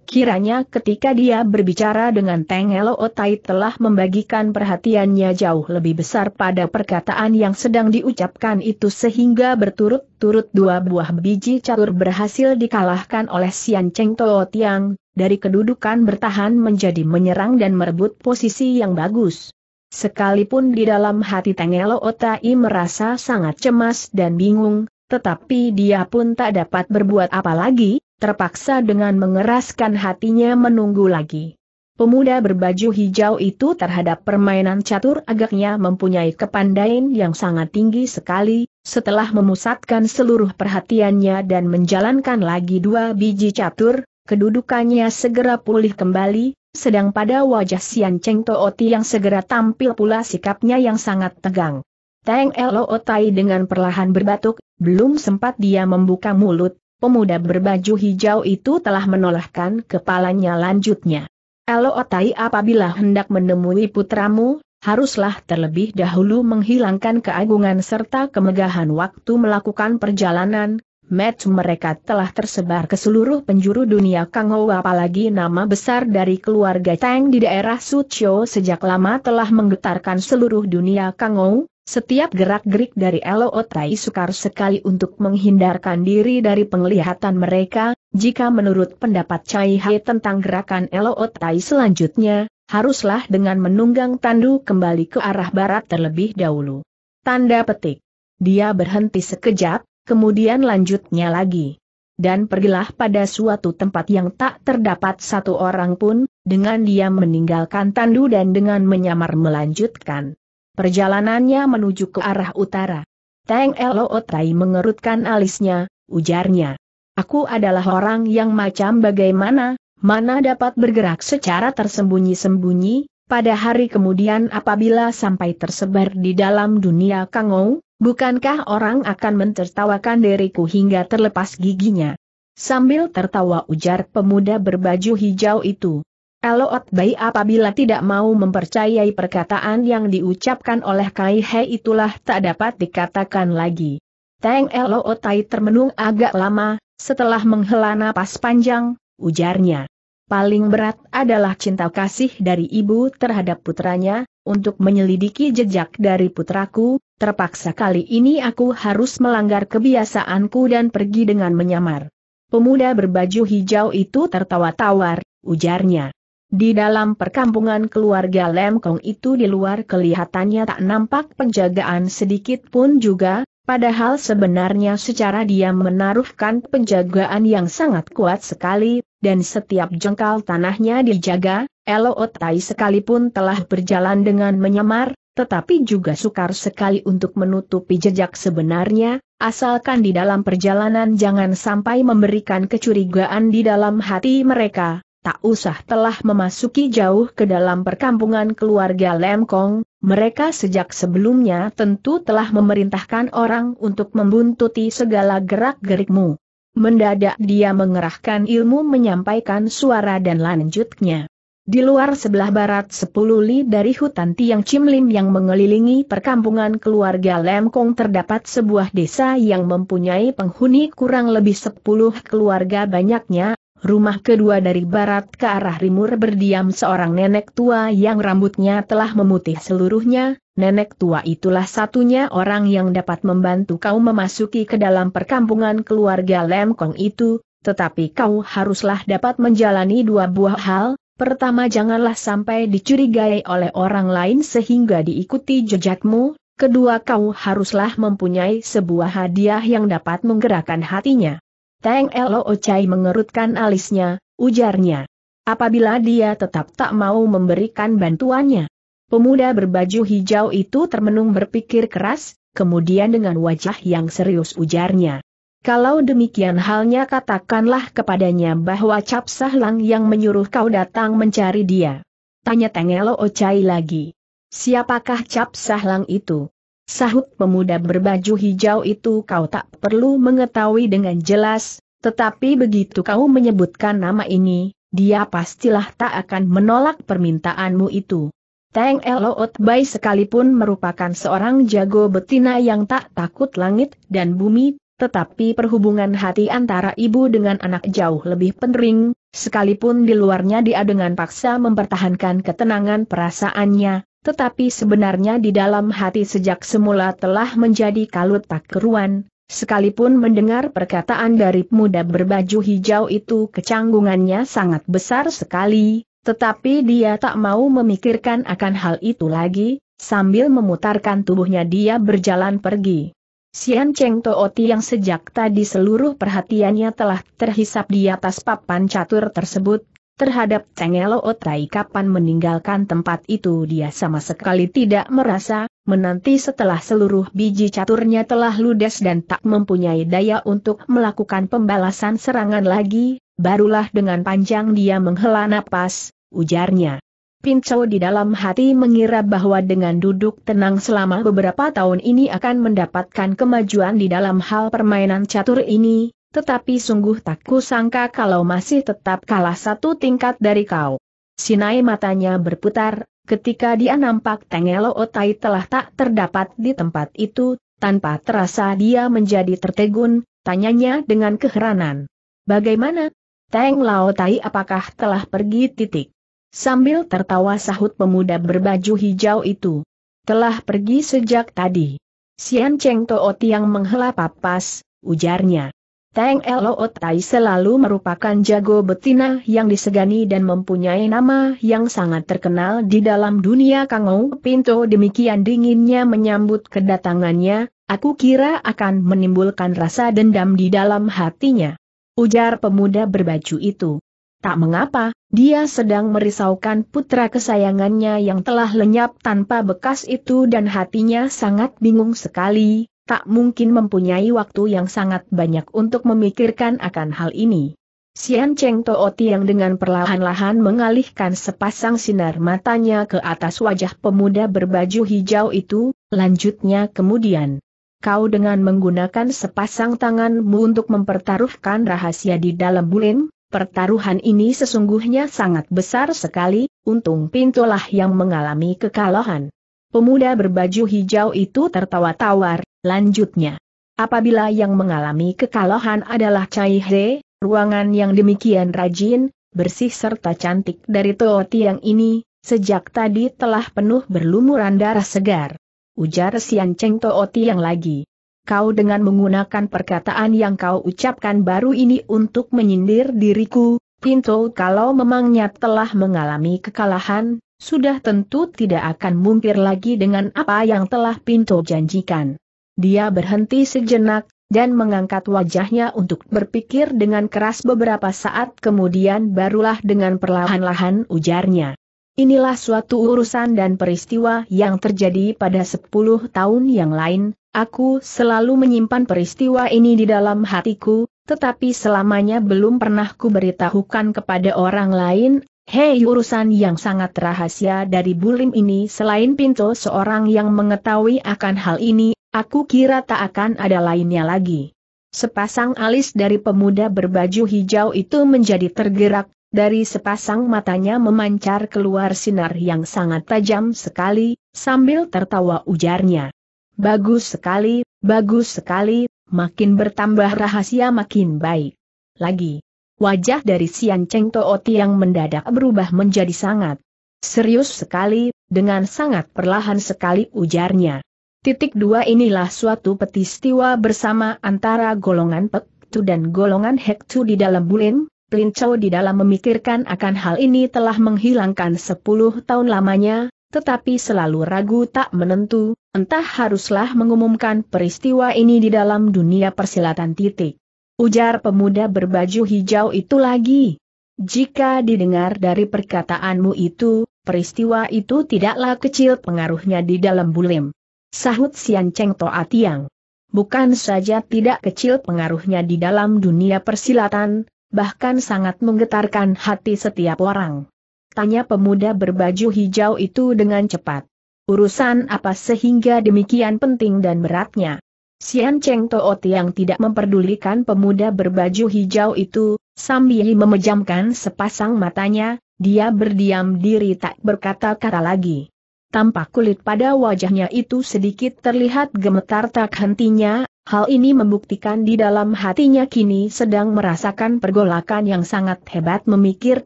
Kiranya ketika dia berbicara dengan Teng Otai telah membagikan perhatiannya jauh lebih besar pada perkataan yang sedang diucapkan itu sehingga berturut-turut dua buah biji catur berhasil dikalahkan oleh Sian Cheng Toh Tiang, dari kedudukan bertahan menjadi menyerang dan merebut posisi yang bagus. Sekalipun di dalam hati Teng Otai merasa sangat cemas dan bingung, tetapi dia pun tak dapat berbuat apa lagi, terpaksa dengan mengeraskan hatinya menunggu lagi. Pemuda berbaju hijau itu terhadap permainan catur agaknya mempunyai kepandaian yang sangat tinggi sekali, setelah memusatkan seluruh perhatiannya dan menjalankan lagi dua biji catur, kedudukannya segera pulih kembali, sedang pada wajah Sian Cheng Tooti yang segera tampil pula sikapnya yang sangat tegang. Teng Otai dengan perlahan berbatuk, belum sempat dia membuka mulut, Pemuda berbaju hijau itu telah menolakkan kepalanya lanjutnya. Elo Otai apabila hendak menemui putramu, haruslah terlebih dahulu menghilangkan keagungan serta kemegahan waktu melakukan perjalanan, match mereka telah tersebar ke seluruh penjuru dunia Kangou apalagi nama besar dari keluarga Tang di daerah Suzhou sejak lama telah menggetarkan seluruh dunia Kangou. setiap gerak-gerik dari Elo Otai sukar sekali untuk menghindarkan diri dari penglihatan mereka, jika menurut pendapat Chai Hai tentang gerakan Elo Otai selanjutnya, haruslah dengan menunggang tandu kembali ke arah barat terlebih dahulu. Tanda petik. Dia berhenti sekejap, kemudian lanjutnya lagi. Dan pergilah pada suatu tempat yang tak terdapat satu orang pun, dengan dia meninggalkan tandu dan dengan menyamar melanjutkan perjalanannya menuju ke arah utara. Teng Elootai mengerutkan alisnya, ujarnya. Aku adalah orang yang macam bagaimana, mana dapat bergerak secara tersembunyi-sembunyi, pada hari kemudian apabila sampai tersebar di dalam dunia Kangou, Bukankah orang akan mentertawakan diriku hingga terlepas giginya? Sambil tertawa ujar pemuda berbaju hijau itu. Elot Bai apabila tidak mau mempercayai perkataan yang diucapkan oleh Kai He itulah tak dapat dikatakan lagi. Teng Ellootai Tai termenung agak lama, setelah menghela napas panjang, ujarnya. Paling berat adalah cinta kasih dari ibu terhadap putranya, untuk menyelidiki jejak dari putraku, terpaksa kali ini aku harus melanggar kebiasaanku dan pergi dengan menyamar. Pemuda berbaju hijau itu tertawa tawar, ujarnya. Di dalam perkampungan keluarga Lemkong itu di luar kelihatannya tak nampak penjagaan sedikit pun juga, Padahal sebenarnya secara dia menaruhkan penjagaan yang sangat kuat sekali, dan setiap jengkal tanahnya dijaga, Elo Otai sekalipun telah berjalan dengan menyamar, tetapi juga sukar sekali untuk menutupi jejak sebenarnya, asalkan di dalam perjalanan jangan sampai memberikan kecurigaan di dalam hati mereka. Tak usah telah memasuki jauh ke dalam perkampungan keluarga Lemkong, mereka sejak sebelumnya tentu telah memerintahkan orang untuk membuntuti segala gerak-gerikmu. Mendadak dia mengerahkan ilmu menyampaikan suara dan lanjutnya. Di luar sebelah barat sepuluh li dari hutan Tiang cimlim yang mengelilingi perkampungan keluarga Lemkong terdapat sebuah desa yang mempunyai penghuni kurang lebih sepuluh keluarga banyaknya, rumah kedua dari barat ke arah timur berdiam seorang nenek tua yang rambutnya telah memutih seluruhnya, nenek tua itulah satunya orang yang dapat membantu kau memasuki ke dalam perkampungan keluarga Lemkong itu, tetapi kau haruslah dapat menjalani dua buah hal, pertama janganlah sampai dicurigai oleh orang lain sehingga diikuti jejakmu, kedua kau haruslah mempunyai sebuah hadiah yang dapat menggerakkan hatinya. Teng Elo Ocai mengerutkan alisnya, ujarnya. Apabila dia tetap tak mau memberikan bantuannya. Pemuda berbaju hijau itu termenung berpikir keras, kemudian dengan wajah yang serius ujarnya. Kalau demikian halnya katakanlah kepadanya bahwa Cap Sahlang yang menyuruh kau datang mencari dia. Tanya Teng Ocai Ocai lagi. Siapakah Cap Sahlang itu? Sahut pemuda berbaju hijau itu kau tak perlu mengetahui dengan jelas, tetapi begitu kau menyebutkan nama ini, dia pastilah tak akan menolak permintaanmu itu. Teng Eloot Bai sekalipun merupakan seorang jago betina yang tak takut langit dan bumi, tetapi perhubungan hati antara ibu dengan anak jauh lebih penting, sekalipun di luarnya dia dengan paksa mempertahankan ketenangan perasaannya, tetapi sebenarnya di dalam hati sejak semula telah menjadi kalut tak keruan. sekalipun mendengar perkataan dari pemuda berbaju hijau itu kecanggungannya sangat besar sekali, tetapi dia tak mau memikirkan akan hal itu lagi, sambil memutarkan tubuhnya dia berjalan pergi. Sian Cheng Tooti yang sejak tadi seluruh perhatiannya telah terhisap di atas papan catur tersebut, Terhadap Cengelo Otai kapan meninggalkan tempat itu dia sama sekali tidak merasa, menanti setelah seluruh biji caturnya telah ludes dan tak mempunyai daya untuk melakukan pembalasan serangan lagi, barulah dengan panjang dia menghela napas, ujarnya. Pinco di dalam hati mengira bahwa dengan duduk tenang selama beberapa tahun ini akan mendapatkan kemajuan di dalam hal permainan catur ini, tetapi sungguh tak kusangka kalau masih tetap kalah satu tingkat dari kau. Sinai matanya berputar, ketika dia nampak Tengelo Otai telah tak terdapat di tempat itu, tanpa terasa dia menjadi tertegun, tanyanya dengan keheranan. Bagaimana? Teng Lao Tai apakah telah pergi titik? Sambil tertawa sahut pemuda berbaju hijau itu. Telah pergi sejak tadi. Sian Cheng Toot yang menghela papas, ujarnya. Tang Tai selalu merupakan jago betina yang disegani dan mempunyai nama yang sangat terkenal di dalam dunia Kangou. Pinto demikian dinginnya menyambut kedatangannya, aku kira akan menimbulkan rasa dendam di dalam hatinya. Ujar pemuda berbaju itu. Tak mengapa, dia sedang merisaukan putra kesayangannya yang telah lenyap tanpa bekas itu dan hatinya sangat bingung sekali, tak mungkin mempunyai waktu yang sangat banyak untuk memikirkan akan hal ini. Sian Cheng Tooti yang dengan perlahan-lahan mengalihkan sepasang sinar matanya ke atas wajah pemuda berbaju hijau itu, lanjutnya kemudian. Kau dengan menggunakan sepasang tanganmu untuk mempertaruhkan rahasia di dalam bulin, pertaruhan ini sesungguhnya sangat besar sekali, untung pintulah yang mengalami kekalahan. Pemuda berbaju hijau itu tertawa tawar, Lanjutnya, apabila yang mengalami kekalahan adalah Cai He, ruangan yang demikian rajin, bersih serta cantik dari Tuo Tiang ini, sejak tadi telah penuh berlumuran darah segar. Ujar Sian Cheng Tuo Tiang lagi. Kau dengan menggunakan perkataan yang kau ucapkan baru ini untuk menyindir diriku, Pinto kalau memangnya telah mengalami kekalahan, sudah tentu tidak akan mungkir lagi dengan apa yang telah Pinto janjikan. Dia berhenti sejenak, dan mengangkat wajahnya untuk berpikir dengan keras beberapa saat kemudian barulah dengan perlahan-lahan ujarnya. Inilah suatu urusan dan peristiwa yang terjadi pada 10 tahun yang lain, aku selalu menyimpan peristiwa ini di dalam hatiku, tetapi selamanya belum pernah kuberitahukan kepada orang lain, hei urusan yang sangat rahasia dari Bulim ini selain pintu seorang yang mengetahui akan hal ini Aku kira tak akan ada lainnya lagi. Sepasang alis dari pemuda berbaju hijau itu menjadi tergerak, dari sepasang matanya memancar keluar sinar yang sangat tajam sekali, sambil tertawa ujarnya. Bagus sekali, bagus sekali, makin bertambah rahasia makin baik. Lagi. Wajah dari Sian Cheng Tooti yang mendadak berubah menjadi sangat serius sekali, dengan sangat perlahan sekali ujarnya. Titik dua inilah suatu petistiwa bersama antara golongan Pektu dan golongan Hektu di dalam Bulin, Pelincau di dalam memikirkan akan hal ini telah menghilangkan sepuluh tahun lamanya, tetapi selalu ragu tak menentu, entah haruslah mengumumkan peristiwa ini di dalam dunia persilatan titik. Ujar pemuda berbaju hijau itu lagi. Jika didengar dari perkataanmu itu, peristiwa itu tidaklah kecil pengaruhnya di dalam bulim. Sahut Sian Cheng Toa Tiang. Bukan saja tidak kecil pengaruhnya di dalam dunia persilatan, bahkan sangat menggetarkan hati setiap orang. Tanya pemuda berbaju hijau itu dengan cepat. Urusan apa sehingga demikian penting dan beratnya? Sian Cheng Toa Tiang tidak memperdulikan pemuda berbaju hijau itu, sambil memejamkan sepasang matanya, dia berdiam diri tak berkata-kata lagi. Tampak kulit pada wajahnya itu sedikit terlihat gemetar tak hentinya, hal ini membuktikan di dalam hatinya kini sedang merasakan pergolakan yang sangat hebat memikir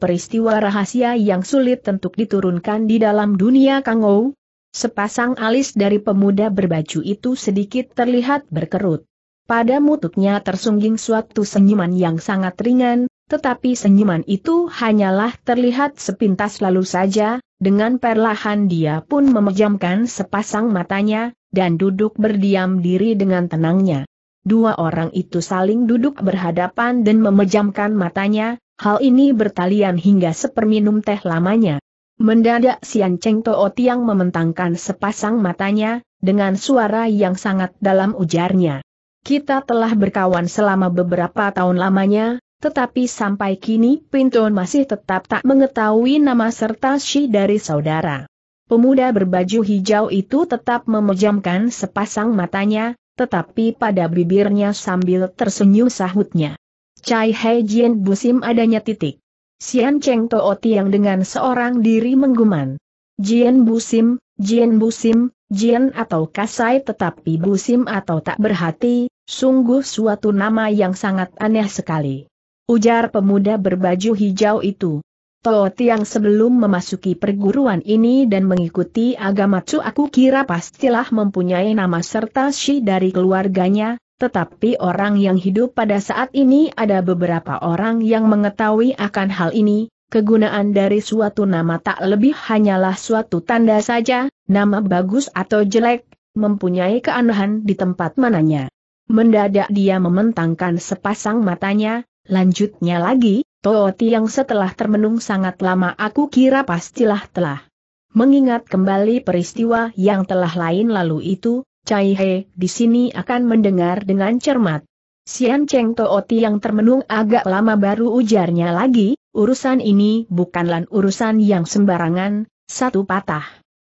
peristiwa rahasia yang sulit tentu diturunkan di dalam dunia Kangou. Sepasang alis dari pemuda berbaju itu sedikit terlihat berkerut. Pada mututnya tersungging suatu senyuman yang sangat ringan, tetapi senyuman itu hanyalah terlihat sepintas lalu saja, dengan perlahan dia pun memejamkan sepasang matanya, dan duduk berdiam diri dengan tenangnya. Dua orang itu saling duduk berhadapan dan memejamkan matanya, hal ini bertalian hingga seperminum teh lamanya. Mendadak Sian Cheng Toh Tiang mementangkan sepasang matanya, dengan suara yang sangat dalam ujarnya. Kita telah berkawan selama beberapa tahun lamanya, tetapi sampai kini Pinton masih tetap tak mengetahui nama serta si dari saudara. Pemuda berbaju hijau itu tetap memejamkan sepasang matanya, tetapi pada bibirnya sambil tersenyum sahutnya. Cai He Jian busim adanya titik. Sian Cheng Tooti yang dengan seorang diri mengguman. Jian busim, Jian busim, Jian atau kasai tetapi busim atau tak berhati, sungguh suatu nama yang sangat aneh sekali ujar pemuda berbaju hijau itu. Tooti yang sebelum memasuki perguruan ini dan mengikuti agama Chu aku kira pastilah mempunyai nama serta Shi dari keluarganya, tetapi orang yang hidup pada saat ini ada beberapa orang yang mengetahui akan hal ini, kegunaan dari suatu nama tak lebih hanyalah suatu tanda saja, nama bagus atau jelek, mempunyai keanehan di tempat mananya. Mendadak dia mementangkan sepasang matanya, Lanjutnya lagi, Tooti yang setelah termenung sangat lama aku kira pastilah telah. Mengingat kembali peristiwa yang telah lain lalu itu, Cai He di sini akan mendengar dengan cermat. Sian Cheng Tooti yang termenung agak lama baru ujarnya lagi, urusan ini bukanlah urusan yang sembarangan, satu patah.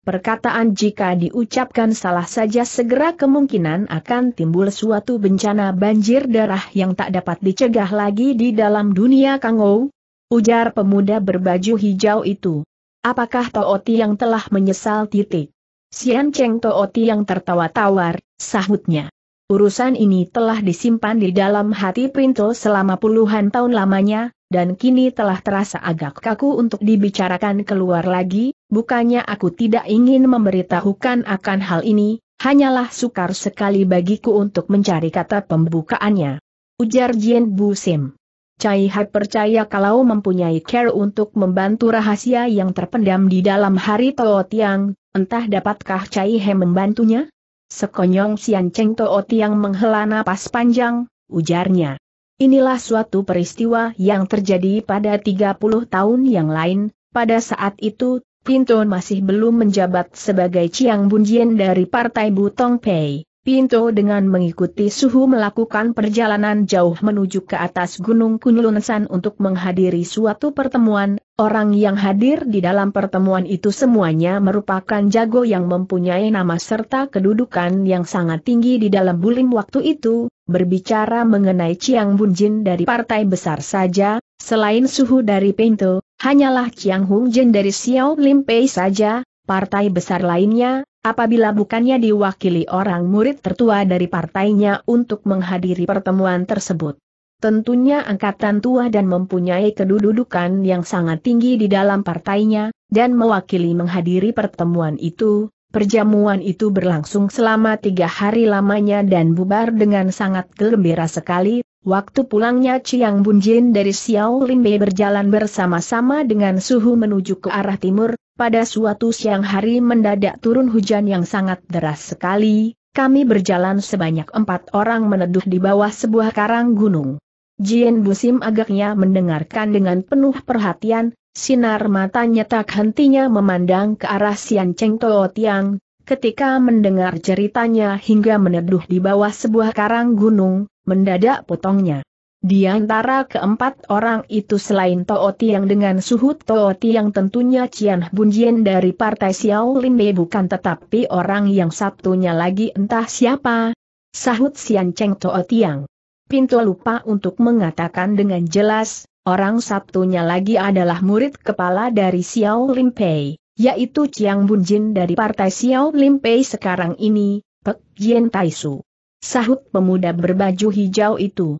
Perkataan jika diucapkan salah saja segera kemungkinan akan timbul suatu bencana banjir darah yang tak dapat dicegah lagi di dalam dunia Kangou. Ujar pemuda berbaju hijau itu. Apakah Tooti yang telah menyesal titik? Sian Cheng Tooti yang tertawa tawar, sahutnya. Urusan ini telah disimpan di dalam hati Printo selama puluhan tahun lamanya, dan kini telah terasa agak kaku untuk dibicarakan keluar lagi, Bukannya aku tidak ingin memberitahukan akan hal ini, hanyalah sukar sekali bagiku untuk mencari kata pembukaannya. Ujar Jian Bu Sim. Cai Hai percaya kalau mempunyai care untuk membantu rahasia yang terpendam di dalam hari Tao Tiang, entah dapatkah Cai Hai membantunya? Sekonyong Sian Cheng Tao Tiang menghela napas panjang, ujarnya. Inilah suatu peristiwa yang terjadi pada 30 tahun yang lain, pada saat itu Pinto masih belum menjabat sebagai Chiang Bunjin dari Partai Butong Pei. Pinto dengan mengikuti suhu melakukan perjalanan jauh menuju ke atas Gunung Kunlunsan untuk menghadiri suatu pertemuan. Orang yang hadir di dalam pertemuan itu semuanya merupakan jago yang mempunyai nama serta kedudukan yang sangat tinggi di dalam bulim waktu itu, berbicara mengenai Chiang Bunjin dari partai besar saja, selain suhu dari Pinto, Hanyalah Chiang Hung Jin dari Xiao Lim Pei saja, partai besar lainnya, apabila bukannya diwakili orang murid tertua dari partainya untuk menghadiri pertemuan tersebut. Tentunya angkatan tua dan mempunyai kedudukan yang sangat tinggi di dalam partainya, dan mewakili menghadiri pertemuan itu, perjamuan itu berlangsung selama tiga hari lamanya dan bubar dengan sangat gembira sekali, Waktu pulangnya Chiang Bunjin dari Xiao Limbe berjalan bersama-sama dengan suhu menuju ke arah timur, pada suatu siang hari mendadak turun hujan yang sangat deras sekali, kami berjalan sebanyak empat orang meneduh di bawah sebuah karang gunung. Jin Busim agaknya mendengarkan dengan penuh perhatian, sinar matanya tak hentinya memandang ke arah Sian Cheng Toh Tiang, ketika mendengar ceritanya hingga meneduh di bawah sebuah karang gunung, mendadak potongnya. Di antara keempat orang itu selain Tooti yang dengan suhu Tooti yang tentunya Cian Bunjien dari Partai Xiao Limbe bukan tetapi orang yang satunya lagi entah siapa. Sahut Sian Cheng Tooti yang. Pintu lupa untuk mengatakan dengan jelas, orang satunya lagi adalah murid kepala dari Xiao Limpei, yaitu Ciang Bunjin dari Partai Xiao Limpei sekarang ini, Pek Yen Taisu. Sahut pemuda berbaju hijau itu.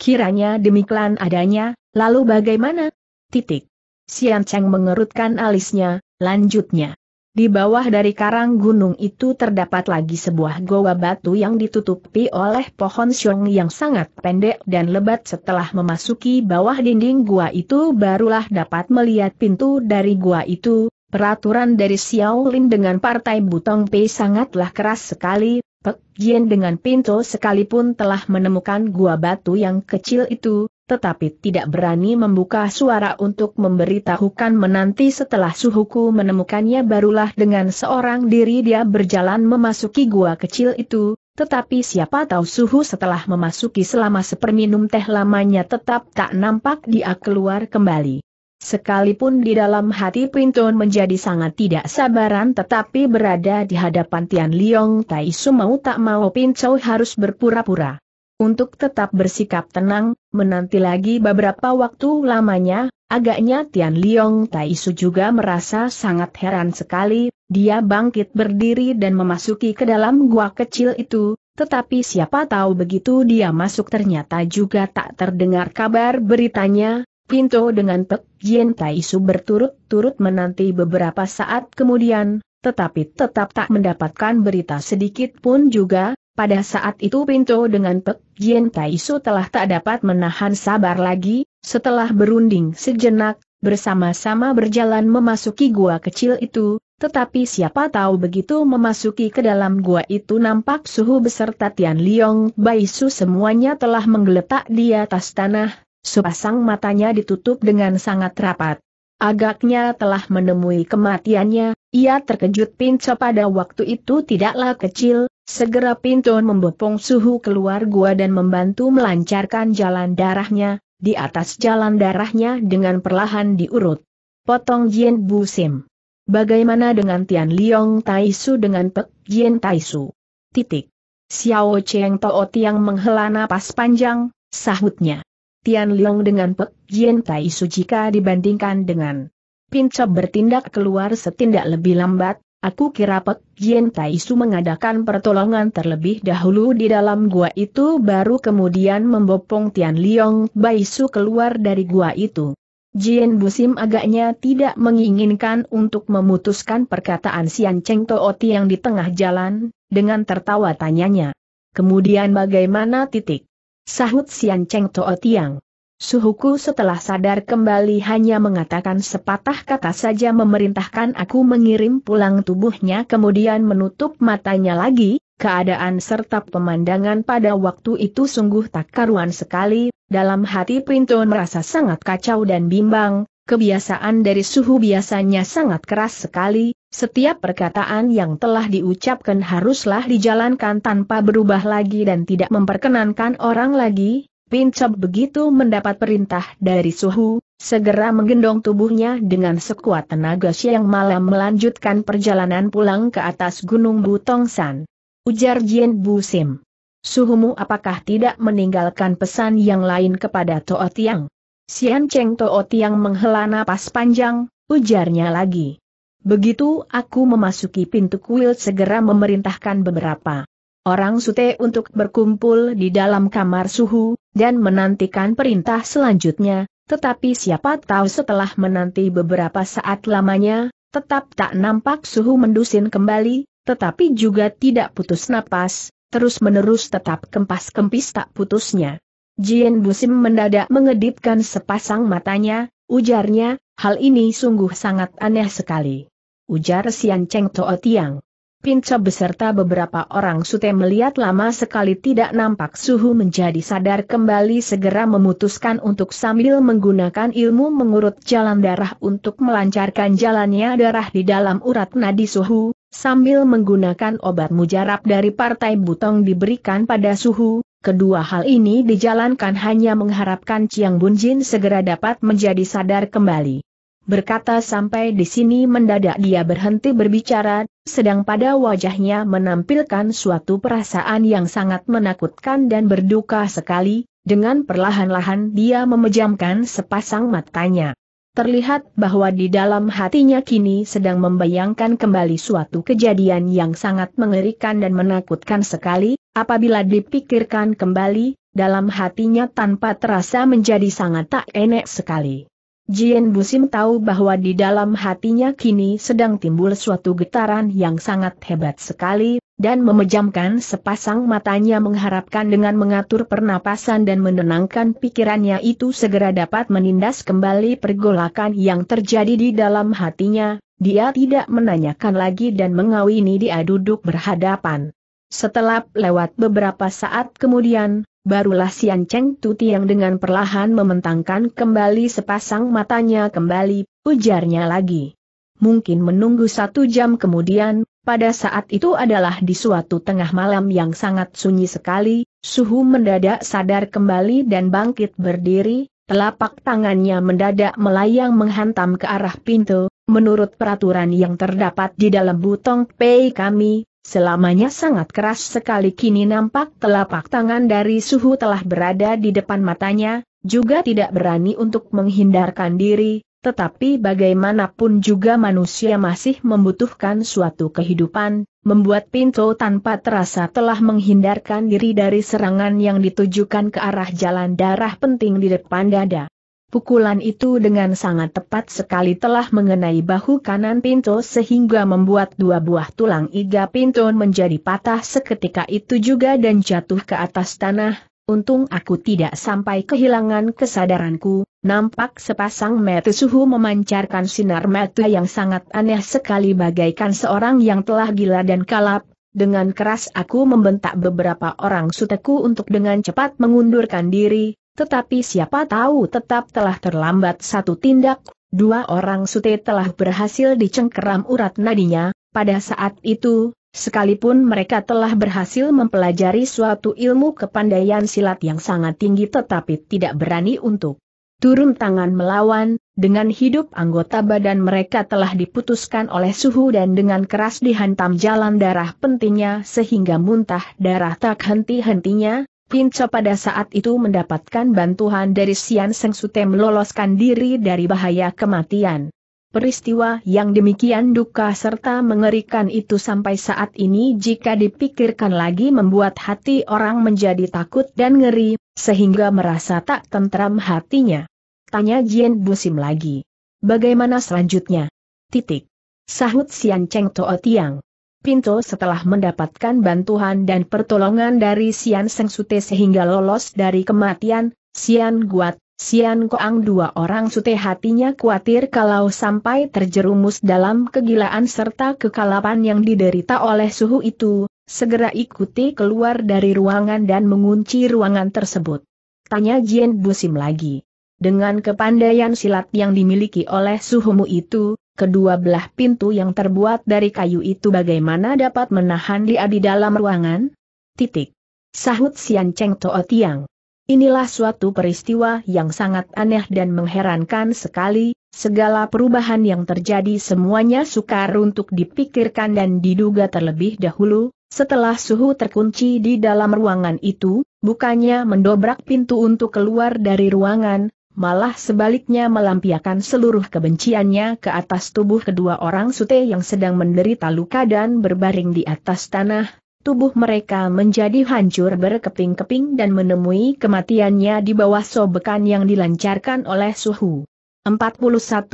Kiranya demikian adanya, lalu bagaimana? Titik. Sian Cheng mengerutkan alisnya, lanjutnya. Di bawah dari karang gunung itu terdapat lagi sebuah goa batu yang ditutupi oleh pohon siung yang sangat pendek dan lebat setelah memasuki bawah dinding gua itu barulah dapat melihat pintu dari gua itu. Peraturan dari Xiaolin dengan partai Butong Pei sangatlah keras sekali, Pek Jien dengan pintu sekalipun telah menemukan gua batu yang kecil itu, tetapi tidak berani membuka suara untuk memberitahukan menanti setelah suhuku menemukannya barulah dengan seorang diri dia berjalan memasuki gua kecil itu, tetapi siapa tahu suhu setelah memasuki selama seperminum teh lamanya tetap tak nampak dia keluar kembali. Sekalipun di dalam hati Pintun menjadi sangat tidak sabaran tetapi berada di hadapan Tian Liong Tai Su mau tak mau Pincau harus berpura-pura. Untuk tetap bersikap tenang, menanti lagi beberapa waktu lamanya, agaknya Tian Liong Tai Su juga merasa sangat heran sekali, dia bangkit berdiri dan memasuki ke dalam gua kecil itu, tetapi siapa tahu begitu dia masuk ternyata juga tak terdengar kabar beritanya, Pinto dengan Pek Jien Taisu berturut-turut menanti beberapa saat kemudian, tetapi tetap tak mendapatkan berita sedikit pun juga, pada saat itu Pinto dengan Pek Jien Taisu telah tak dapat menahan sabar lagi, setelah berunding sejenak, bersama-sama berjalan memasuki gua kecil itu, tetapi siapa tahu begitu memasuki ke dalam gua itu nampak suhu beserta Tian Liong Baisu semuanya telah menggeletak di atas tanah, sepasang matanya ditutup dengan sangat rapat. Agaknya telah menemui kematiannya, ia terkejut Pinco pada waktu itu tidaklah kecil, segera Pinto membopong suhu keluar gua dan membantu melancarkan jalan darahnya, di atas jalan darahnya dengan perlahan diurut. Potong Jien Busim. Bagaimana dengan Tian Liong Taisu dengan Pek Jien Taisu? Titik. Xiao Cheng Tao Tiang menghela napas panjang, sahutnya. Tian Leong dengan Pek Jian Tai Su jika dibandingkan dengan Pinco bertindak keluar setindak lebih lambat, aku kira Pek Jian Tai Su mengadakan pertolongan terlebih dahulu di dalam gua itu baru kemudian membopong Tian Leong Bai Su keluar dari gua itu. Jian Busim agaknya tidak menginginkan untuk memutuskan perkataan Sian Cheng Tooti yang di tengah jalan, dengan tertawa tanyanya. Kemudian bagaimana titik? Sahut Sian Cheng Toa Tiang. Suhuku setelah sadar kembali hanya mengatakan sepatah kata saja memerintahkan aku mengirim pulang tubuhnya kemudian menutup matanya lagi, keadaan serta pemandangan pada waktu itu sungguh tak karuan sekali, dalam hati Pinto merasa sangat kacau dan bimbang, kebiasaan dari suhu biasanya sangat keras sekali, setiap perkataan yang telah diucapkan haruslah dijalankan tanpa berubah lagi dan tidak memperkenankan orang lagi. Pincop begitu mendapat perintah dari Suhu, segera menggendong tubuhnya dengan sekuat tenaga siang malam melanjutkan perjalanan pulang ke atas Gunung Butongsan. Ujar Jien Busim. Suhumu apakah tidak meninggalkan pesan yang lain kepada Toa Tiang? Sian Cheng Toa Tiang menghela napas panjang, ujarnya lagi. Begitu aku memasuki pintu kuil segera memerintahkan beberapa orang sute untuk berkumpul di dalam kamar suhu, dan menantikan perintah selanjutnya, tetapi siapa tahu setelah menanti beberapa saat lamanya, tetap tak nampak suhu mendusin kembali, tetapi juga tidak putus napas, terus-menerus tetap kempas-kempis tak putusnya. Jien Busim mendadak mengedipkan sepasang matanya, ujarnya, hal ini sungguh sangat aneh sekali ujar Sian Cheng Toa Tiang. Pinco beserta beberapa orang sute melihat lama sekali tidak nampak suhu menjadi sadar kembali segera memutuskan untuk sambil menggunakan ilmu mengurut jalan darah untuk melancarkan jalannya darah di dalam urat nadi suhu, sambil menggunakan obat mujarab dari partai butong diberikan pada suhu. Kedua hal ini dijalankan hanya mengharapkan Chiang Bunjin segera dapat menjadi sadar kembali. Berkata sampai di sini mendadak dia berhenti berbicara, sedang pada wajahnya menampilkan suatu perasaan yang sangat menakutkan dan berduka sekali, dengan perlahan-lahan dia memejamkan sepasang matanya. Terlihat bahwa di dalam hatinya kini sedang membayangkan kembali suatu kejadian yang sangat mengerikan dan menakutkan sekali, apabila dipikirkan kembali, dalam hatinya tanpa terasa menjadi sangat tak enak sekali. Jin Busim tahu bahwa di dalam hatinya kini sedang timbul suatu getaran yang sangat hebat sekali, dan memejamkan sepasang matanya mengharapkan dengan mengatur pernapasan dan menenangkan pikirannya itu segera dapat menindas kembali pergolakan yang terjadi di dalam hatinya, dia tidak menanyakan lagi dan mengawini dia duduk berhadapan. Setelah lewat beberapa saat kemudian, Barulah Sian Cheng yang dengan perlahan mementangkan kembali sepasang matanya kembali, ujarnya lagi. Mungkin menunggu satu jam kemudian, pada saat itu adalah di suatu tengah malam yang sangat sunyi sekali, Suhu mendadak sadar kembali dan bangkit berdiri, telapak tangannya mendadak melayang menghantam ke arah pintu, menurut peraturan yang terdapat di dalam butong pei kami, Selamanya sangat keras sekali kini nampak telapak tangan dari suhu telah berada di depan matanya, juga tidak berani untuk menghindarkan diri, tetapi bagaimanapun juga manusia masih membutuhkan suatu kehidupan, membuat pintu tanpa terasa telah menghindarkan diri dari serangan yang ditujukan ke arah jalan darah penting di depan dada. Pukulan itu dengan sangat tepat sekali telah mengenai bahu kanan Pinto sehingga membuat dua buah tulang iga Pinto menjadi patah seketika itu juga dan jatuh ke atas tanah. Untung aku tidak sampai kehilangan kesadaranku, nampak sepasang mata suhu memancarkan sinar mata yang sangat aneh sekali bagaikan seorang yang telah gila dan kalap, dengan keras aku membentak beberapa orang suteku untuk dengan cepat mengundurkan diri, tetapi siapa tahu tetap telah terlambat satu tindak, dua orang sute telah berhasil dicengkeram urat nadinya, pada saat itu, sekalipun mereka telah berhasil mempelajari suatu ilmu kepandaian silat yang sangat tinggi tetapi tidak berani untuk turun tangan melawan, dengan hidup anggota badan mereka telah diputuskan oleh suhu dan dengan keras dihantam jalan darah pentingnya sehingga muntah darah tak henti-hentinya, Pinco pada saat itu mendapatkan bantuan dari Sian Seng Sute meloloskan diri dari bahaya kematian. Peristiwa yang demikian duka serta mengerikan itu sampai saat ini jika dipikirkan lagi membuat hati orang menjadi takut dan ngeri, sehingga merasa tak tentram hatinya. Tanya Jian Busim lagi. Bagaimana selanjutnya? Titik. Sahut Sian Cheng Toa Tiang. Pinto setelah mendapatkan bantuan dan pertolongan dari Sian Seng Sute sehingga lolos dari kematian, Sian Guat, Sian Koang dua orang Sute hatinya khawatir kalau sampai terjerumus dalam kegilaan serta kekalapan yang diderita oleh suhu itu, segera ikuti keluar dari ruangan dan mengunci ruangan tersebut. Tanya Jien Busim lagi. Dengan kepandaian silat yang dimiliki oleh suhumu itu, kedua belah pintu yang terbuat dari kayu itu bagaimana dapat menahan dia di dalam ruangan? Titik. Sahut Sian Cheng Toa Tiang. Inilah suatu peristiwa yang sangat aneh dan mengherankan sekali, segala perubahan yang terjadi semuanya sukar untuk dipikirkan dan diduga terlebih dahulu, setelah suhu terkunci di dalam ruangan itu, bukannya mendobrak pintu untuk keluar dari ruangan, malah sebaliknya melampiakan seluruh kebenciannya ke atas tubuh kedua orang sute yang sedang menderita luka dan berbaring di atas tanah, tubuh mereka menjadi hancur berkeping-keping dan menemui kematiannya di bawah sobekan yang dilancarkan oleh suhu. 41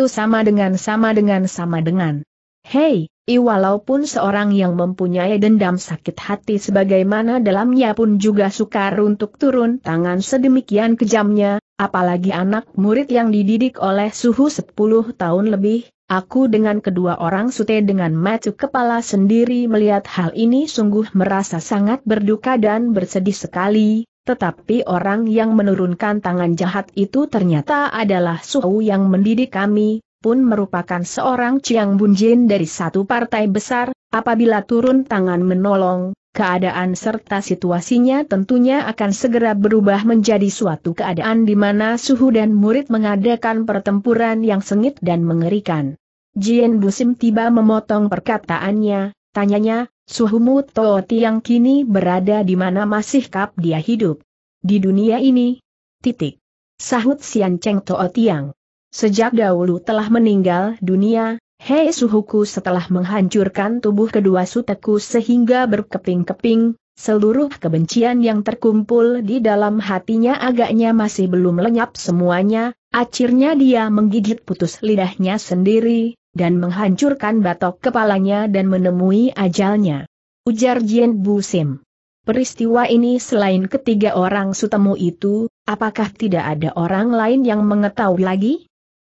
sama dengan sama dengan sama dengan. Hei, walaupun seorang yang mempunyai dendam sakit hati sebagaimana dalamnya pun juga sukar untuk turun tangan sedemikian kejamnya, apalagi anak murid yang dididik oleh suhu 10 tahun lebih, aku dengan kedua orang sute dengan macu kepala sendiri melihat hal ini sungguh merasa sangat berduka dan bersedih sekali, tetapi orang yang menurunkan tangan jahat itu ternyata adalah suhu yang mendidik kami, pun merupakan seorang ciang Bunjin dari satu partai besar, apabila turun tangan menolong, keadaan serta situasinya tentunya akan segera berubah menjadi suatu keadaan di mana suhu dan murid mengadakan pertempuran yang sengit dan mengerikan. Jien Busim tiba memotong perkataannya, tanyanya, suhumu Tooti yang kini berada di mana masih kap dia hidup? Di dunia ini? Titik. Sahut Sian Cheng Tooti yang sejak dahulu telah meninggal dunia, Hei suhuku setelah menghancurkan tubuh kedua suteku sehingga berkeping-keping, seluruh kebencian yang terkumpul di dalam hatinya agaknya masih belum lenyap semuanya, akhirnya dia menggigit putus lidahnya sendiri, dan menghancurkan batok kepalanya dan menemui ajalnya. Ujar Jian Busim. Peristiwa ini selain ketiga orang sutemu itu, apakah tidak ada orang lain yang mengetahui lagi?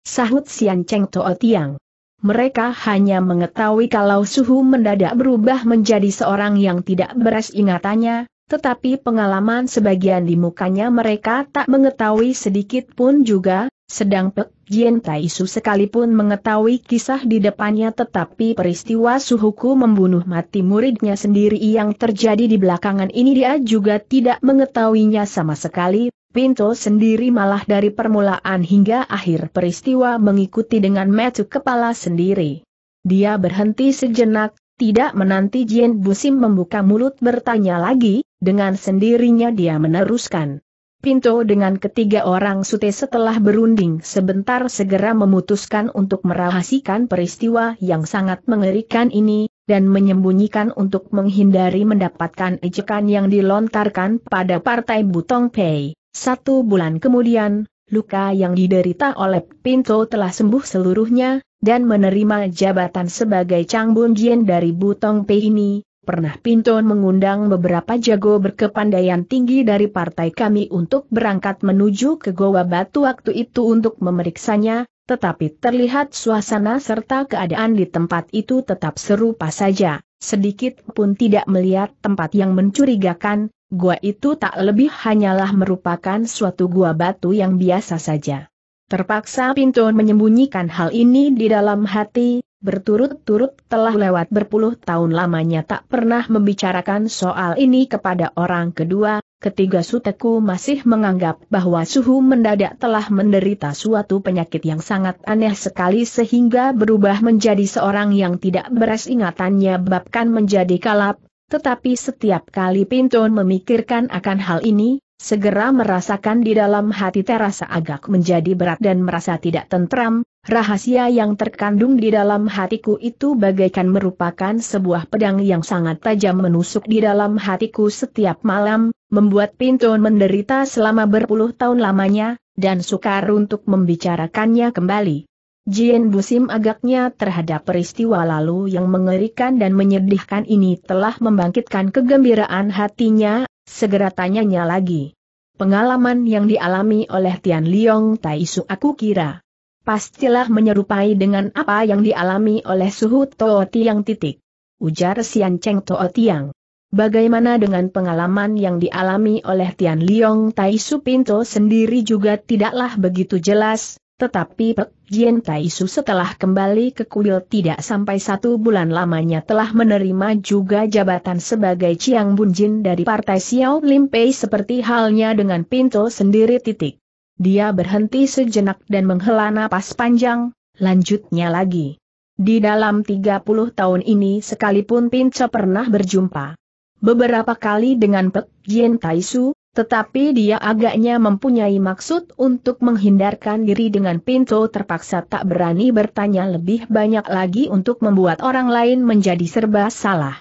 Sahut Sian Cheng Toa Tiang. Mereka hanya mengetahui kalau suhu mendadak berubah menjadi seorang yang tidak beres ingatannya, tetapi pengalaman sebagian di mukanya mereka tak mengetahui sedikit pun juga, sedang Pek Jien Taisu sekalipun mengetahui kisah di depannya tetapi peristiwa suhuku membunuh mati muridnya sendiri yang terjadi di belakangan ini dia juga tidak mengetahuinya sama sekali, Pinto sendiri malah dari permulaan hingga akhir peristiwa mengikuti dengan metu kepala sendiri. Dia berhenti sejenak, tidak menanti Jin Busim membuka mulut bertanya lagi, dengan sendirinya dia meneruskan. Pinto dengan ketiga orang sute setelah berunding sebentar segera memutuskan untuk merahasikan peristiwa yang sangat mengerikan ini, dan menyembunyikan untuk menghindari mendapatkan ejekan yang dilontarkan pada partai Butong Pei. Satu bulan kemudian, luka yang diderita oleh Pinto telah sembuh seluruhnya, dan menerima jabatan sebagai Bun dari Butong Pei ini, pernah Pinto mengundang beberapa jago berkepandaian tinggi dari partai kami untuk berangkat menuju ke Goa Batu waktu itu untuk memeriksanya, tetapi terlihat suasana serta keadaan di tempat itu tetap serupa saja, sedikit pun tidak melihat tempat yang mencurigakan, Gua itu tak lebih hanyalah merupakan suatu gua batu yang biasa saja. Terpaksa Pinto menyembunyikan hal ini di dalam hati, berturut-turut telah lewat berpuluh tahun lamanya tak pernah membicarakan soal ini kepada orang kedua, ketiga Suteku masih menganggap bahwa Suhu mendadak telah menderita suatu penyakit yang sangat aneh sekali sehingga berubah menjadi seorang yang tidak beres ingatannya bahkan menjadi kalap, tetapi setiap kali Pinton memikirkan akan hal ini, segera merasakan di dalam hati terasa agak menjadi berat dan merasa tidak tentram, rahasia yang terkandung di dalam hatiku itu bagaikan merupakan sebuah pedang yang sangat tajam menusuk di dalam hatiku setiap malam, membuat Pinton menderita selama berpuluh tahun lamanya, dan sukar untuk membicarakannya kembali. Jien Busim agaknya terhadap peristiwa lalu yang mengerikan dan menyedihkan ini telah membangkitkan kegembiraan hatinya, segera tanyanya lagi. Pengalaman yang dialami oleh Tian Liong Tai Su aku kira. Pastilah menyerupai dengan apa yang dialami oleh suhu Tao Tiang titik. Ujar Sian Cheng Tao Tiang. Bagaimana dengan pengalaman yang dialami oleh Tian Liong Tai Su Pinto sendiri juga tidaklah begitu jelas, tetapi Pek Jien Taisu setelah kembali ke kuil tidak sampai satu bulan lamanya telah menerima juga jabatan sebagai Chiang Bunjin dari Partai Xiao Limpei seperti halnya dengan Pinto sendiri titik. Dia berhenti sejenak dan menghela napas panjang, lanjutnya lagi. Di dalam 30 tahun ini sekalipun Pinto pernah berjumpa beberapa kali dengan Pek Jien Taisu, tetapi dia agaknya mempunyai maksud untuk menghindarkan diri dengan pintu terpaksa tak berani bertanya lebih banyak lagi untuk membuat orang lain menjadi serba salah.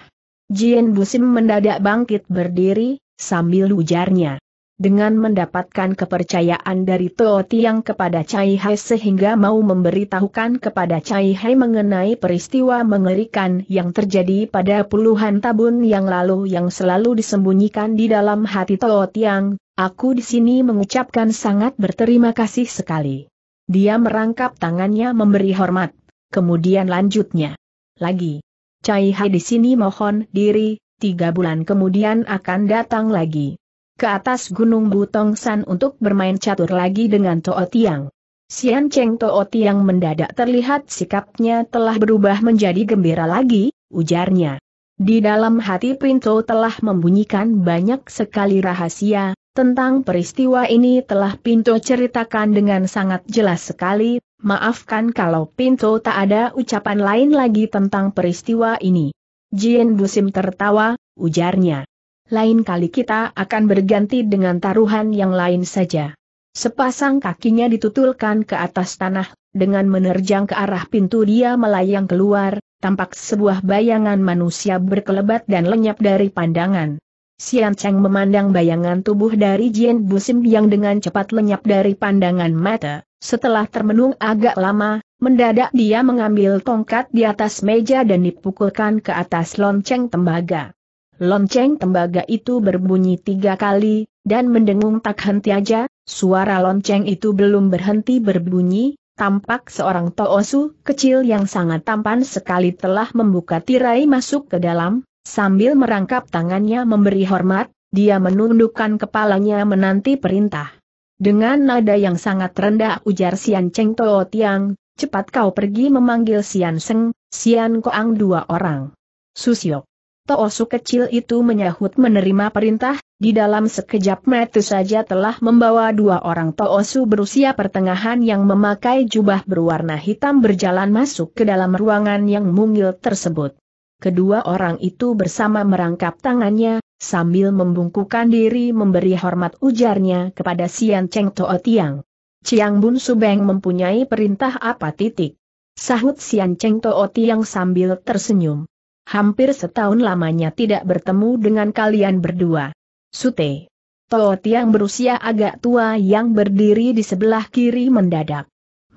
Jien Busim mendadak bangkit berdiri, sambil ujarnya dengan mendapatkan kepercayaan dari Tuo Tiang kepada Cai Hai sehingga mau memberitahukan kepada Cai Hai mengenai peristiwa mengerikan yang terjadi pada puluhan tahun yang lalu yang selalu disembunyikan di dalam hati Tuo Tiang, aku di sini mengucapkan sangat berterima kasih sekali. Dia merangkap tangannya memberi hormat, kemudian lanjutnya. Lagi. Cai Hai di sini mohon diri, tiga bulan kemudian akan datang lagi ke atas Gunung Butong San untuk bermain catur lagi dengan To'o Tiang. Sian Cheng To'o Tiang mendadak terlihat sikapnya telah berubah menjadi gembira lagi, ujarnya. Di dalam hati Pinto telah membunyikan banyak sekali rahasia, tentang peristiwa ini telah Pinto ceritakan dengan sangat jelas sekali, maafkan kalau Pinto tak ada ucapan lain lagi tentang peristiwa ini. Jien Busim tertawa, ujarnya lain kali kita akan berganti dengan taruhan yang lain saja. Sepasang kakinya ditutulkan ke atas tanah, dengan menerjang ke arah pintu dia melayang keluar, tampak sebuah bayangan manusia berkelebat dan lenyap dari pandangan. Sian Cheng memandang bayangan tubuh dari Jin Busim yang dengan cepat lenyap dari pandangan mata. Setelah termenung agak lama, mendadak dia mengambil tongkat di atas meja dan dipukulkan ke atas lonceng tembaga. Lonceng tembaga itu berbunyi tiga kali, dan mendengung tak henti aja, suara lonceng itu belum berhenti berbunyi, tampak seorang Toosu kecil yang sangat tampan sekali telah membuka tirai masuk ke dalam, sambil merangkap tangannya memberi hormat, dia menundukkan kepalanya menanti perintah. Dengan nada yang sangat rendah ujar Sian Cheng Toh Tiang, cepat kau pergi memanggil Sian Seng, Sian Koang dua orang. Susiok. Toosu kecil itu menyahut menerima perintah, di dalam sekejap mata saja telah membawa dua orang Toosu berusia pertengahan yang memakai jubah berwarna hitam berjalan masuk ke dalam ruangan yang mungil tersebut. Kedua orang itu bersama merangkap tangannya, sambil membungkukkan diri memberi hormat ujarnya kepada Sian Cheng Toa Tiang. Chiang Bun Subeng mempunyai perintah apa titik? Sahut Sian Cheng Toa Tiang sambil tersenyum hampir setahun lamanya tidak bertemu dengan kalian berdua. Sute. Toot Tiang berusia agak tua yang berdiri di sebelah kiri mendadak.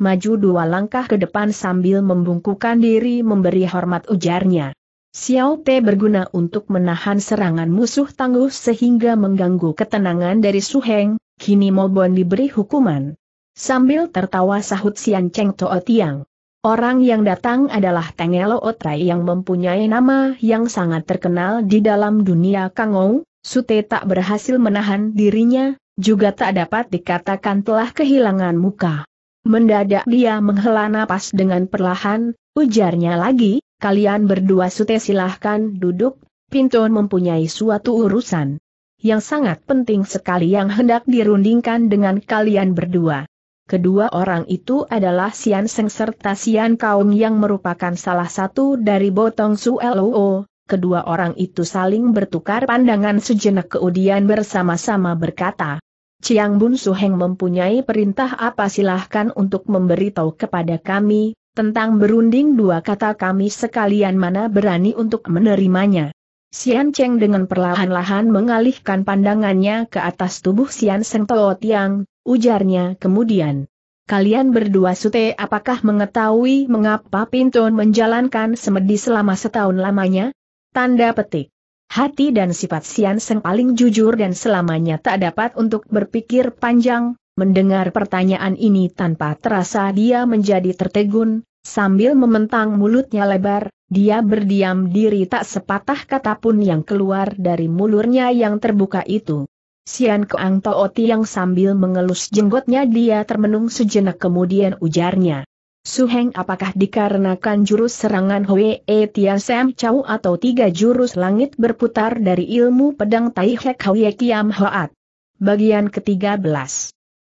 Maju dua langkah ke depan sambil membungkukkan diri memberi hormat ujarnya. Xiao Te berguna untuk menahan serangan musuh tangguh sehingga mengganggu ketenangan dari Su Heng, kini Mobon diberi hukuman. Sambil tertawa sahut Sian Cheng Toa Tiang. Orang yang datang adalah Tengelo Otrai yang mempunyai nama yang sangat terkenal di dalam dunia Kangou, Sute tak berhasil menahan dirinya, juga tak dapat dikatakan telah kehilangan muka. Mendadak dia menghela napas dengan perlahan, ujarnya lagi, kalian berdua Sute silahkan duduk, Pinton mempunyai suatu urusan yang sangat penting sekali yang hendak dirundingkan dengan kalian berdua. Kedua orang itu adalah Sian Seng serta Sian Kaung yang merupakan salah satu dari Botong Su LOO. Kedua orang itu saling bertukar pandangan sejenak keudian bersama-sama berkata. Chiang Bun Su Heng mempunyai perintah apa silahkan untuk memberitahu kepada kami, tentang berunding dua kata kami sekalian mana berani untuk menerimanya. Sian Cheng dengan perlahan-lahan mengalihkan pandangannya ke atas tubuh Sian Seng Tao Tiang, ujarnya kemudian. Kalian berdua sute apakah mengetahui mengapa pintu menjalankan semedi selama setahun lamanya? Tanda petik. Hati dan sifat Sian Seng paling jujur dan selamanya tak dapat untuk berpikir panjang, mendengar pertanyaan ini tanpa terasa dia menjadi tertegun, sambil mementang mulutnya lebar, dia berdiam diri tak sepatah kata pun yang keluar dari mulurnya yang terbuka itu. Sian Keang Tao yang sambil mengelus jenggotnya dia termenung sejenak kemudian ujarnya. Suheng apakah dikarenakan jurus serangan Hwee Tia Sam Chau atau tiga jurus langit berputar dari ilmu pedang Tai Hek Hwee Kiam Hoat? Bagian ke-13.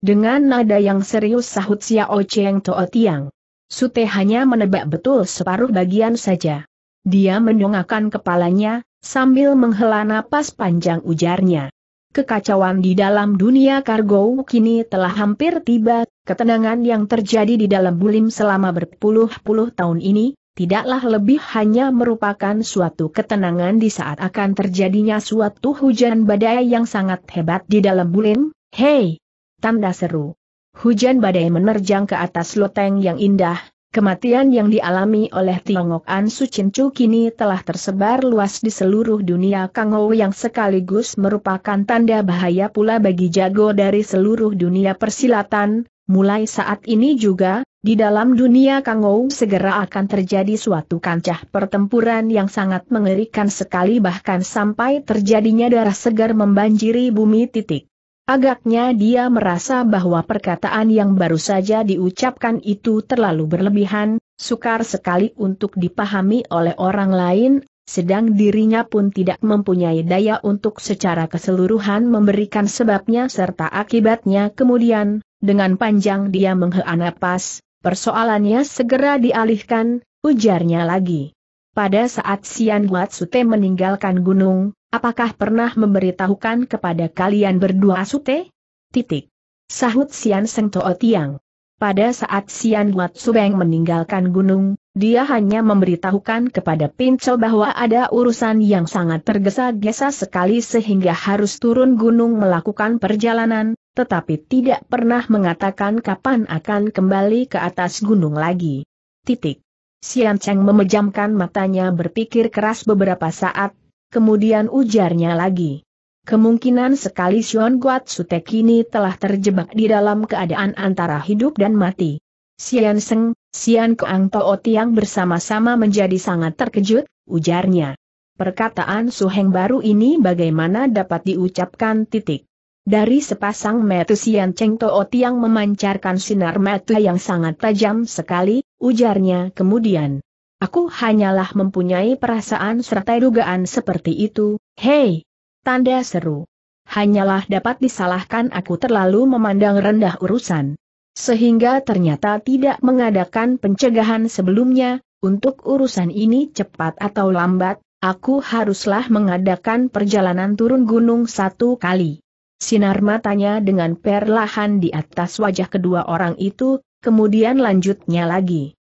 Dengan nada yang serius sahut Xiao Cheng Tao Tiang. Sute hanya menebak betul separuh bagian saja. Dia mendongakkan kepalanya, sambil menghela napas panjang ujarnya. Kekacauan di dalam dunia kargo kini telah hampir tiba, ketenangan yang terjadi di dalam bulim selama berpuluh-puluh tahun ini, tidaklah lebih hanya merupakan suatu ketenangan di saat akan terjadinya suatu hujan badai yang sangat hebat di dalam bulim, hei! Tanda seru. Hujan badai menerjang ke atas loteng yang indah, Kematian yang dialami oleh Tiongok An Su kini telah tersebar luas di seluruh dunia Ou yang sekaligus merupakan tanda bahaya pula bagi jago dari seluruh dunia persilatan, mulai saat ini juga, di dalam dunia Ou segera akan terjadi suatu kancah pertempuran yang sangat mengerikan sekali bahkan sampai terjadinya darah segar membanjiri bumi titik. Agaknya dia merasa bahwa perkataan yang baru saja diucapkan itu terlalu berlebihan, sukar sekali untuk dipahami oleh orang lain, sedang dirinya pun tidak mempunyai daya untuk secara keseluruhan memberikan sebabnya serta akibatnya kemudian, dengan panjang dia menghela napas, persoalannya segera dialihkan, ujarnya lagi. Pada saat Sian Guatsute meninggalkan gunung, Apakah pernah memberitahukan kepada kalian berdua Sute? Titik. Sahut Sian Seng Toa Tiang. Pada saat Sian Wat Subeng meninggalkan gunung, dia hanya memberitahukan kepada Pinco bahwa ada urusan yang sangat tergesa-gesa sekali sehingga harus turun gunung melakukan perjalanan, tetapi tidak pernah mengatakan kapan akan kembali ke atas gunung lagi. Titik. Sian Cheng memejamkan matanya berpikir keras beberapa saat, Kemudian ujarnya lagi. Kemungkinan sekali Sion Guat Sutek ini telah terjebak di dalam keadaan antara hidup dan mati. Sian Seng, Sian Keang Toot Tiang bersama-sama menjadi sangat terkejut, ujarnya. Perkataan Su Heng baru ini bagaimana dapat diucapkan titik. Dari sepasang mata Sian Cheng Toot Tiang memancarkan sinar mata yang sangat tajam sekali, ujarnya kemudian. Aku hanyalah mempunyai perasaan serta dugaan seperti itu, hei! Tanda seru. Hanyalah dapat disalahkan aku terlalu memandang rendah urusan. Sehingga ternyata tidak mengadakan pencegahan sebelumnya, untuk urusan ini cepat atau lambat, aku haruslah mengadakan perjalanan turun gunung satu kali. Sinar matanya dengan perlahan di atas wajah kedua orang itu, kemudian lanjutnya lagi.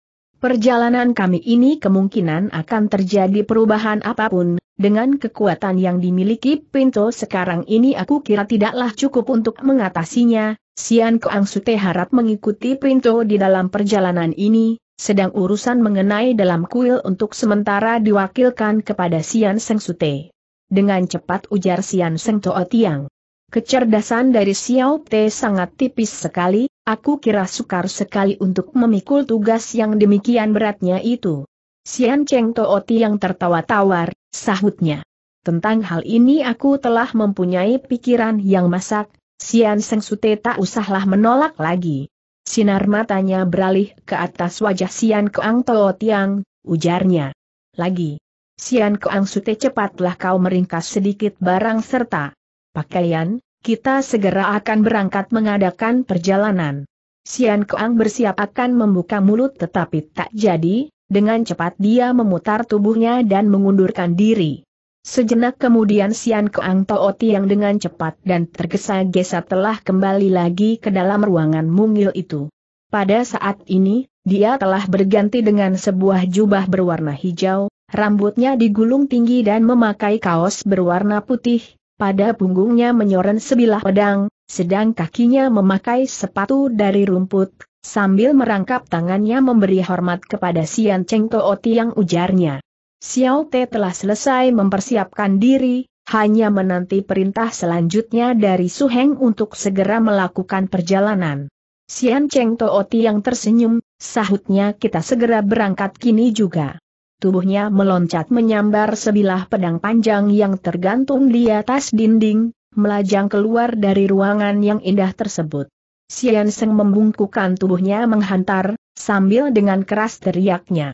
Perjalanan kami ini kemungkinan akan terjadi perubahan apapun, dengan kekuatan yang dimiliki Pinto sekarang ini aku kira tidaklah cukup untuk mengatasinya, Sian Koang Sute harap mengikuti Pinto di dalam perjalanan ini, sedang urusan mengenai dalam kuil untuk sementara diwakilkan kepada Sian Seng Sute. Dengan cepat ujar Sian Seng Toa Tiang. Kecerdasan dari Xiao Te sangat tipis sekali, aku kira sukar sekali untuk memikul tugas yang demikian beratnya itu. Xian Cheng Tooti yang tertawa tawar, sahutnya. Tentang hal ini aku telah mempunyai pikiran yang masak, Xian Seng Sute tak usahlah menolak lagi. Sinar matanya beralih ke atas wajah Sian Keang Tootiang, ujarnya. Lagi. Sian Keang Sute cepatlah kau meringkas sedikit barang serta pakaian, kita segera akan berangkat mengadakan perjalanan. Sian Keang bersiap akan membuka mulut tetapi tak jadi, dengan cepat dia memutar tubuhnya dan mengundurkan diri. Sejenak kemudian Sian Keang Tooti yang dengan cepat dan tergesa-gesa telah kembali lagi ke dalam ruangan mungil itu. Pada saat ini, dia telah berganti dengan sebuah jubah berwarna hijau, rambutnya digulung tinggi dan memakai kaos berwarna putih, pada punggungnya menyoren sebilah pedang, sedang kakinya memakai sepatu dari rumput, sambil merangkap tangannya memberi hormat kepada Sian Cheng Tooti yang ujarnya. Xiao Te telah selesai mempersiapkan diri, hanya menanti perintah selanjutnya dari Su Heng untuk segera melakukan perjalanan. Sian Cheng Tooti yang tersenyum, sahutnya kita segera berangkat kini juga tubuhnya meloncat menyambar sebilah pedang panjang yang tergantung di atas dinding, melajang keluar dari ruangan yang indah tersebut. Sian Seng membungkukan tubuhnya menghantar, sambil dengan keras teriaknya.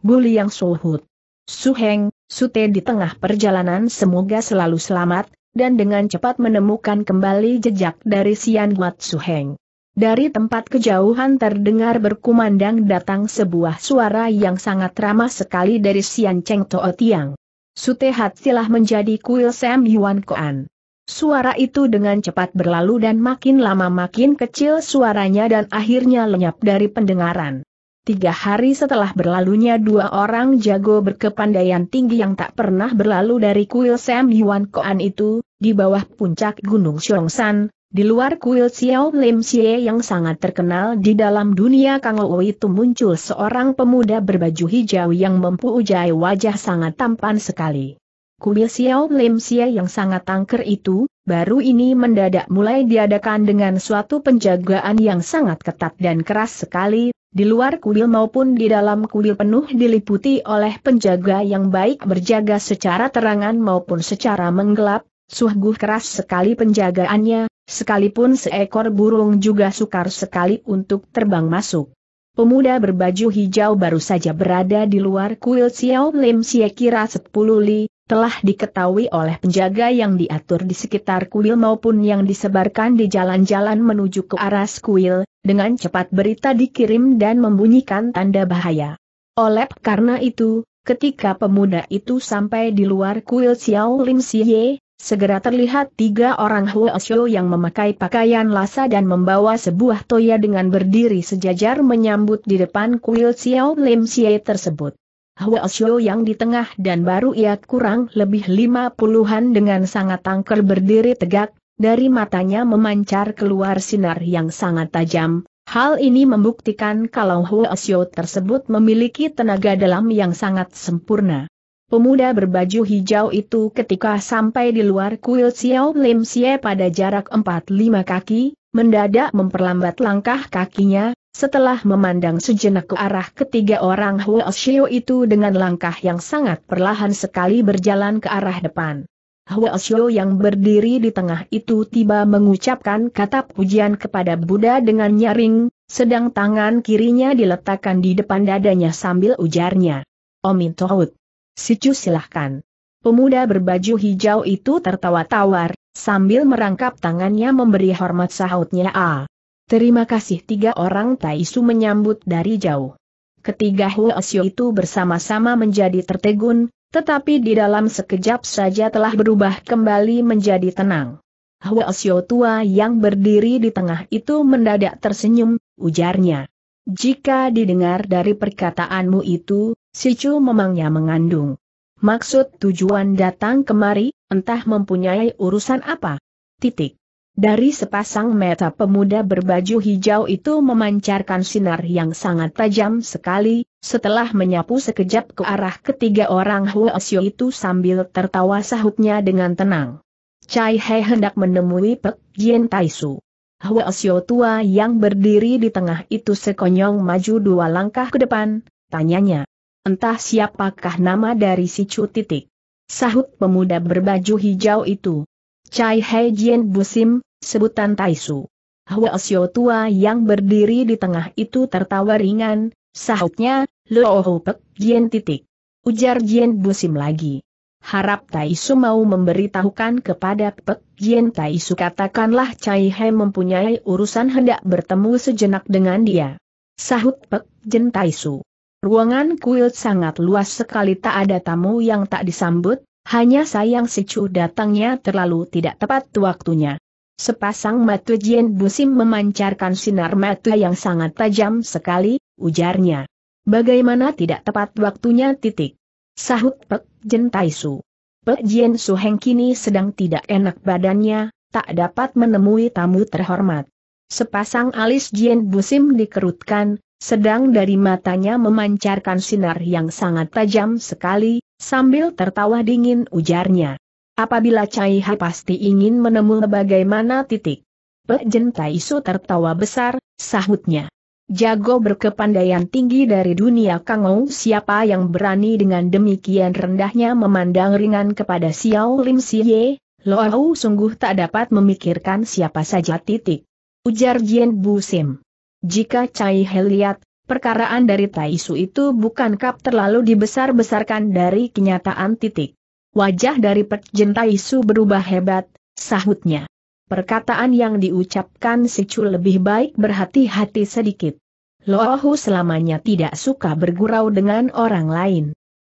Buli yang suhut. Suheng, Sute di tengah perjalanan semoga selalu selamat, dan dengan cepat menemukan kembali jejak dari Sian Wat Suheng. Dari tempat kejauhan terdengar berkumandang datang sebuah suara yang sangat ramah sekali dari Sian Cheng Toa Tiang. Sute silah menjadi kuil Sam Yuan Koan. Suara itu dengan cepat berlalu dan makin lama makin kecil suaranya dan akhirnya lenyap dari pendengaran. Tiga hari setelah berlalunya dua orang jago berkepandaian tinggi yang tak pernah berlalu dari kuil Sam Yuan Koan itu, di bawah puncak Gunung Xiongsan, di luar kuil Xiao Lim Xie yang sangat terkenal di dalam dunia Kang Ou itu muncul seorang pemuda berbaju hijau yang mempunyai wajah sangat tampan sekali. Kuil Xiao Lim Xie yang sangat tangker itu, baru ini mendadak mulai diadakan dengan suatu penjagaan yang sangat ketat dan keras sekali, di luar kuil maupun di dalam kuil penuh diliputi oleh penjaga yang baik berjaga secara terangan maupun secara menggelap, sungguh keras sekali penjagaannya, Sekalipun seekor burung juga sukar sekali untuk terbang masuk. Pemuda berbaju hijau baru saja berada di luar kuil Xiao Lim Xie kira 10 li, telah diketahui oleh penjaga yang diatur di sekitar kuil maupun yang disebarkan di jalan-jalan menuju ke arah kuil, dengan cepat berita dikirim dan membunyikan tanda bahaya. Oleh karena itu, ketika pemuda itu sampai di luar kuil Xiao Lim Xie, Segera terlihat tiga orang Huosho yang memakai pakaian lasa dan membawa sebuah toya dengan berdiri sejajar menyambut di depan kuil Xiao Lim Xie tersebut. Huosho yang di tengah dan baru ia kurang lebih lima puluhan dengan sangat tangker berdiri tegak, dari matanya memancar keluar sinar yang sangat tajam. Hal ini membuktikan kalau Huosho tersebut memiliki tenaga dalam yang sangat sempurna. Pemuda berbaju hijau itu ketika sampai di luar kuil Xiao Lim Xie pada jarak 4-5 kaki, mendadak memperlambat langkah kakinya, setelah memandang sejenak ke arah ketiga orang Huo Xiao itu dengan langkah yang sangat perlahan sekali berjalan ke arah depan. Huo Xiao yang berdiri di tengah itu tiba mengucapkan kata pujian kepada Buddha dengan nyaring, sedang tangan kirinya diletakkan di depan dadanya sambil ujarnya. Omin Tohut. Sicu silahkan. Pemuda berbaju hijau itu tertawa tawar, sambil merangkap tangannya memberi hormat sahutnya A. Terima kasih tiga orang Taisu menyambut dari jauh. Ketiga Huo Xiu itu bersama-sama menjadi tertegun, tetapi di dalam sekejap saja telah berubah kembali menjadi tenang. Huo Xiu tua yang berdiri di tengah itu mendadak tersenyum, ujarnya. Jika didengar dari perkataanmu itu, Sicu memangnya mengandung. Maksud tujuan datang kemari, entah mempunyai urusan apa. Titik. Dari sepasang mata pemuda berbaju hijau itu memancarkan sinar yang sangat tajam sekali, setelah menyapu sekejap ke arah ketiga orang Xiu itu sambil tertawa sahutnya dengan tenang. Cai He hendak menemui Pek Jien Taisu. Xiu tua yang berdiri di tengah itu sekonyong maju dua langkah ke depan, tanyanya. Entah siapakah nama dari si Cu titik. Sahut pemuda berbaju hijau itu. Cai Hei Jian Busim, sebutan Taisu. Hwa Sio tua yang berdiri di tengah itu tertawa ringan, sahutnya, Lo Ho Pek Jian titik. Ujar Jian Busim lagi. Harap Taisu mau memberitahukan kepada Pek Jian Taisu katakanlah Cai Hei mempunyai urusan hendak bertemu sejenak dengan dia. Sahut Pek Jian Taisu. Ruangan kuil sangat luas sekali tak ada tamu yang tak disambut, hanya sayang si Chu datangnya terlalu tidak tepat waktunya. Sepasang mata Jin Busim memancarkan sinar mata yang sangat tajam sekali, ujarnya. Bagaimana tidak tepat waktunya titik. Sahut Pek Jen Tai Su. Pek Su Heng kini sedang tidak enak badannya, tak dapat menemui tamu terhormat. Sepasang alis Jin Busim dikerutkan, sedang dari matanya memancarkan sinar yang sangat tajam sekali, sambil tertawa dingin ujarnya. Apabila Cai Hai pasti ingin menemui bagaimana titik. Pek Jen Su tertawa besar, sahutnya. Jago berkepandaian tinggi dari dunia Kangou siapa yang berani dengan demikian rendahnya memandang ringan kepada Xiao Lim Siye, Loau sungguh tak dapat memikirkan siapa saja titik. Ujar Jian Bu Sim. Jika Cai He lihat, perkaraan dari Taisu itu bukan kap terlalu dibesar-besarkan dari kenyataan titik. Wajah dari Pekjen Taisu berubah hebat, sahutnya. Perkataan yang diucapkan si Chu lebih baik berhati-hati sedikit. Lohu selamanya tidak suka bergurau dengan orang lain.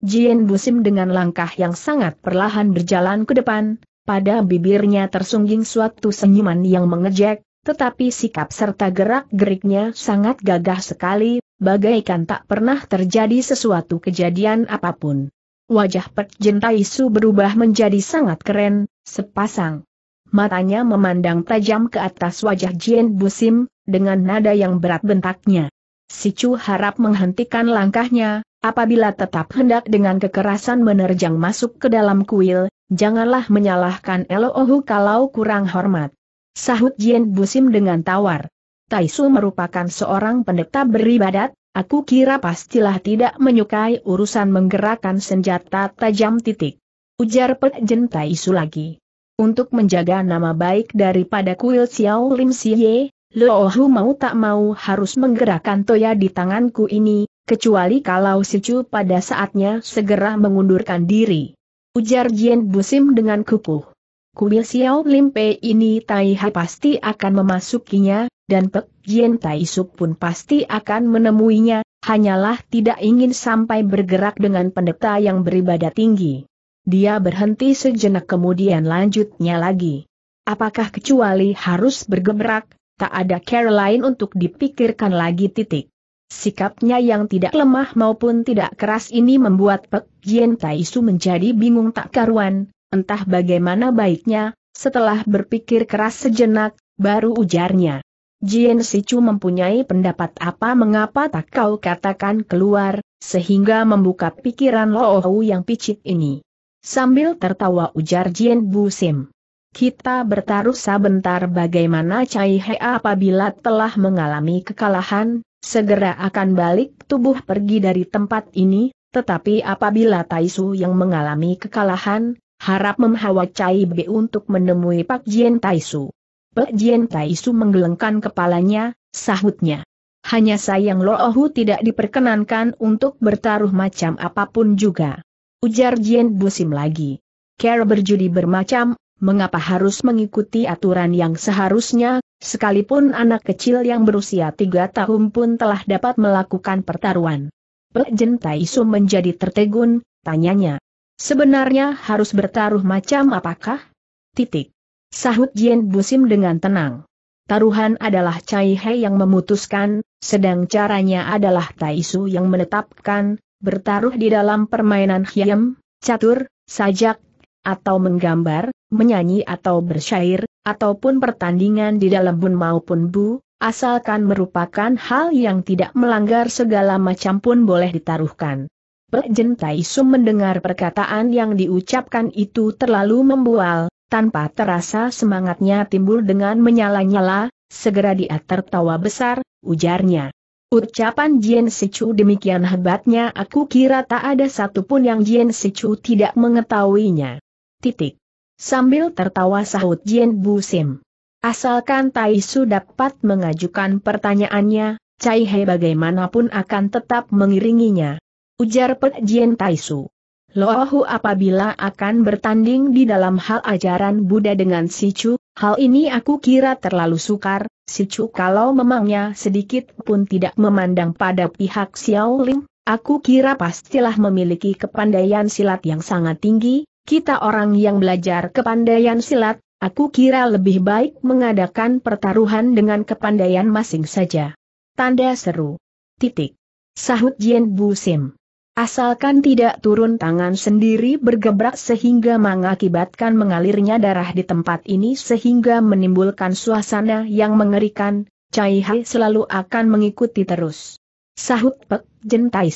Jien Busim dengan langkah yang sangat perlahan berjalan ke depan, pada bibirnya tersungging suatu senyuman yang mengejek, tetapi sikap serta gerak-geriknya sangat gagah sekali, bagaikan tak pernah terjadi sesuatu kejadian apapun. Wajah Pek Jentaisu berubah menjadi sangat keren, sepasang. Matanya memandang tajam ke atas wajah Jien Busim, dengan nada yang berat bentaknya. Si Chu harap menghentikan langkahnya, apabila tetap hendak dengan kekerasan menerjang masuk ke dalam kuil, janganlah menyalahkan Elohu kalau kurang hormat. Sahut Jian Busim dengan tawar. Tai Su merupakan seorang pendeta beribadat, aku kira pastilah tidak menyukai urusan menggerakkan senjata tajam titik. Ujar Pek Jen Su lagi. Untuk menjaga nama baik daripada kuil Xiao Lim Siye, Loohu mau tak mau harus menggerakkan toya di tanganku ini, kecuali kalau si Chu pada saatnya segera mengundurkan diri. Ujar Jian Busim dengan kukuh kuil Xiao Lim ini Tai Hai pasti akan memasukinya, dan Pek Jien Tai Suk pun pasti akan menemuinya, hanyalah tidak ingin sampai bergerak dengan pendeta yang beribadah tinggi. Dia berhenti sejenak kemudian lanjutnya lagi. Apakah kecuali harus bergebrak, tak ada care lain untuk dipikirkan lagi titik. Sikapnya yang tidak lemah maupun tidak keras ini membuat Pek Jien Su menjadi bingung tak karuan, entah bagaimana baiknya, setelah berpikir keras sejenak, baru ujarnya. Jien Sichu mempunyai pendapat apa mengapa tak kau katakan keluar, sehingga membuka pikiran Lo Ohu yang picit ini. Sambil tertawa ujar Jien Busim. Kita bertaruh sebentar bagaimana Cai He apabila telah mengalami kekalahan, segera akan balik tubuh pergi dari tempat ini, tetapi apabila Taisu yang mengalami kekalahan, harap memhawa Cai Be untuk menemui Pak Jien Taisu. Pak Jien Taisu menggelengkan kepalanya, sahutnya. Hanya sayang Loohu tidak diperkenankan untuk bertaruh macam apapun juga. Ujar Jien Busim lagi. Care berjudi bermacam, mengapa harus mengikuti aturan yang seharusnya, sekalipun anak kecil yang berusia tiga tahun pun telah dapat melakukan pertaruhan. Pak Jien Su menjadi tertegun, tanyanya. Sebenarnya harus bertaruh macam apakah? Titik. Sahut Jin Busim dengan tenang. Taruhan adalah Cai He yang memutuskan, sedang caranya adalah Tai Su yang menetapkan, bertaruh di dalam permainan hiam, catur, sajak, atau menggambar, menyanyi atau bersyair, ataupun pertandingan di dalam bun maupun bu, asalkan merupakan hal yang tidak melanggar segala macam pun boleh ditaruhkan. Tai Taisu mendengar perkataan yang diucapkan itu terlalu membual, tanpa terasa semangatnya timbul dengan menyala-nyala, segera dia tertawa besar, ujarnya. Ucapan Jian Sichu demikian hebatnya aku kira tak ada satupun yang Jian Sichu tidak mengetahuinya. Titik. Sambil tertawa sahut Bu Busim. Asalkan Taisu dapat mengajukan pertanyaannya, Cai He bagaimanapun akan tetap mengiringinya. Ujar Pek Jien Taisu. Lohu apabila akan bertanding di dalam hal ajaran Buddha dengan Si Chu, hal ini aku kira terlalu sukar, Si Chu kalau memangnya sedikit pun tidak memandang pada pihak Xiao Ling, aku kira pastilah memiliki kepandaian silat yang sangat tinggi, kita orang yang belajar kepandaian silat, aku kira lebih baik mengadakan pertaruhan dengan kepandaian masing saja. Tanda seru. Titik. Sahut Jien Busim. Asalkan tidak turun tangan sendiri bergebrak sehingga mengakibatkan mengalirnya darah di tempat ini sehingga menimbulkan suasana yang mengerikan, Cai Hai selalu akan mengikuti terus. Sahut Pek Jen Tai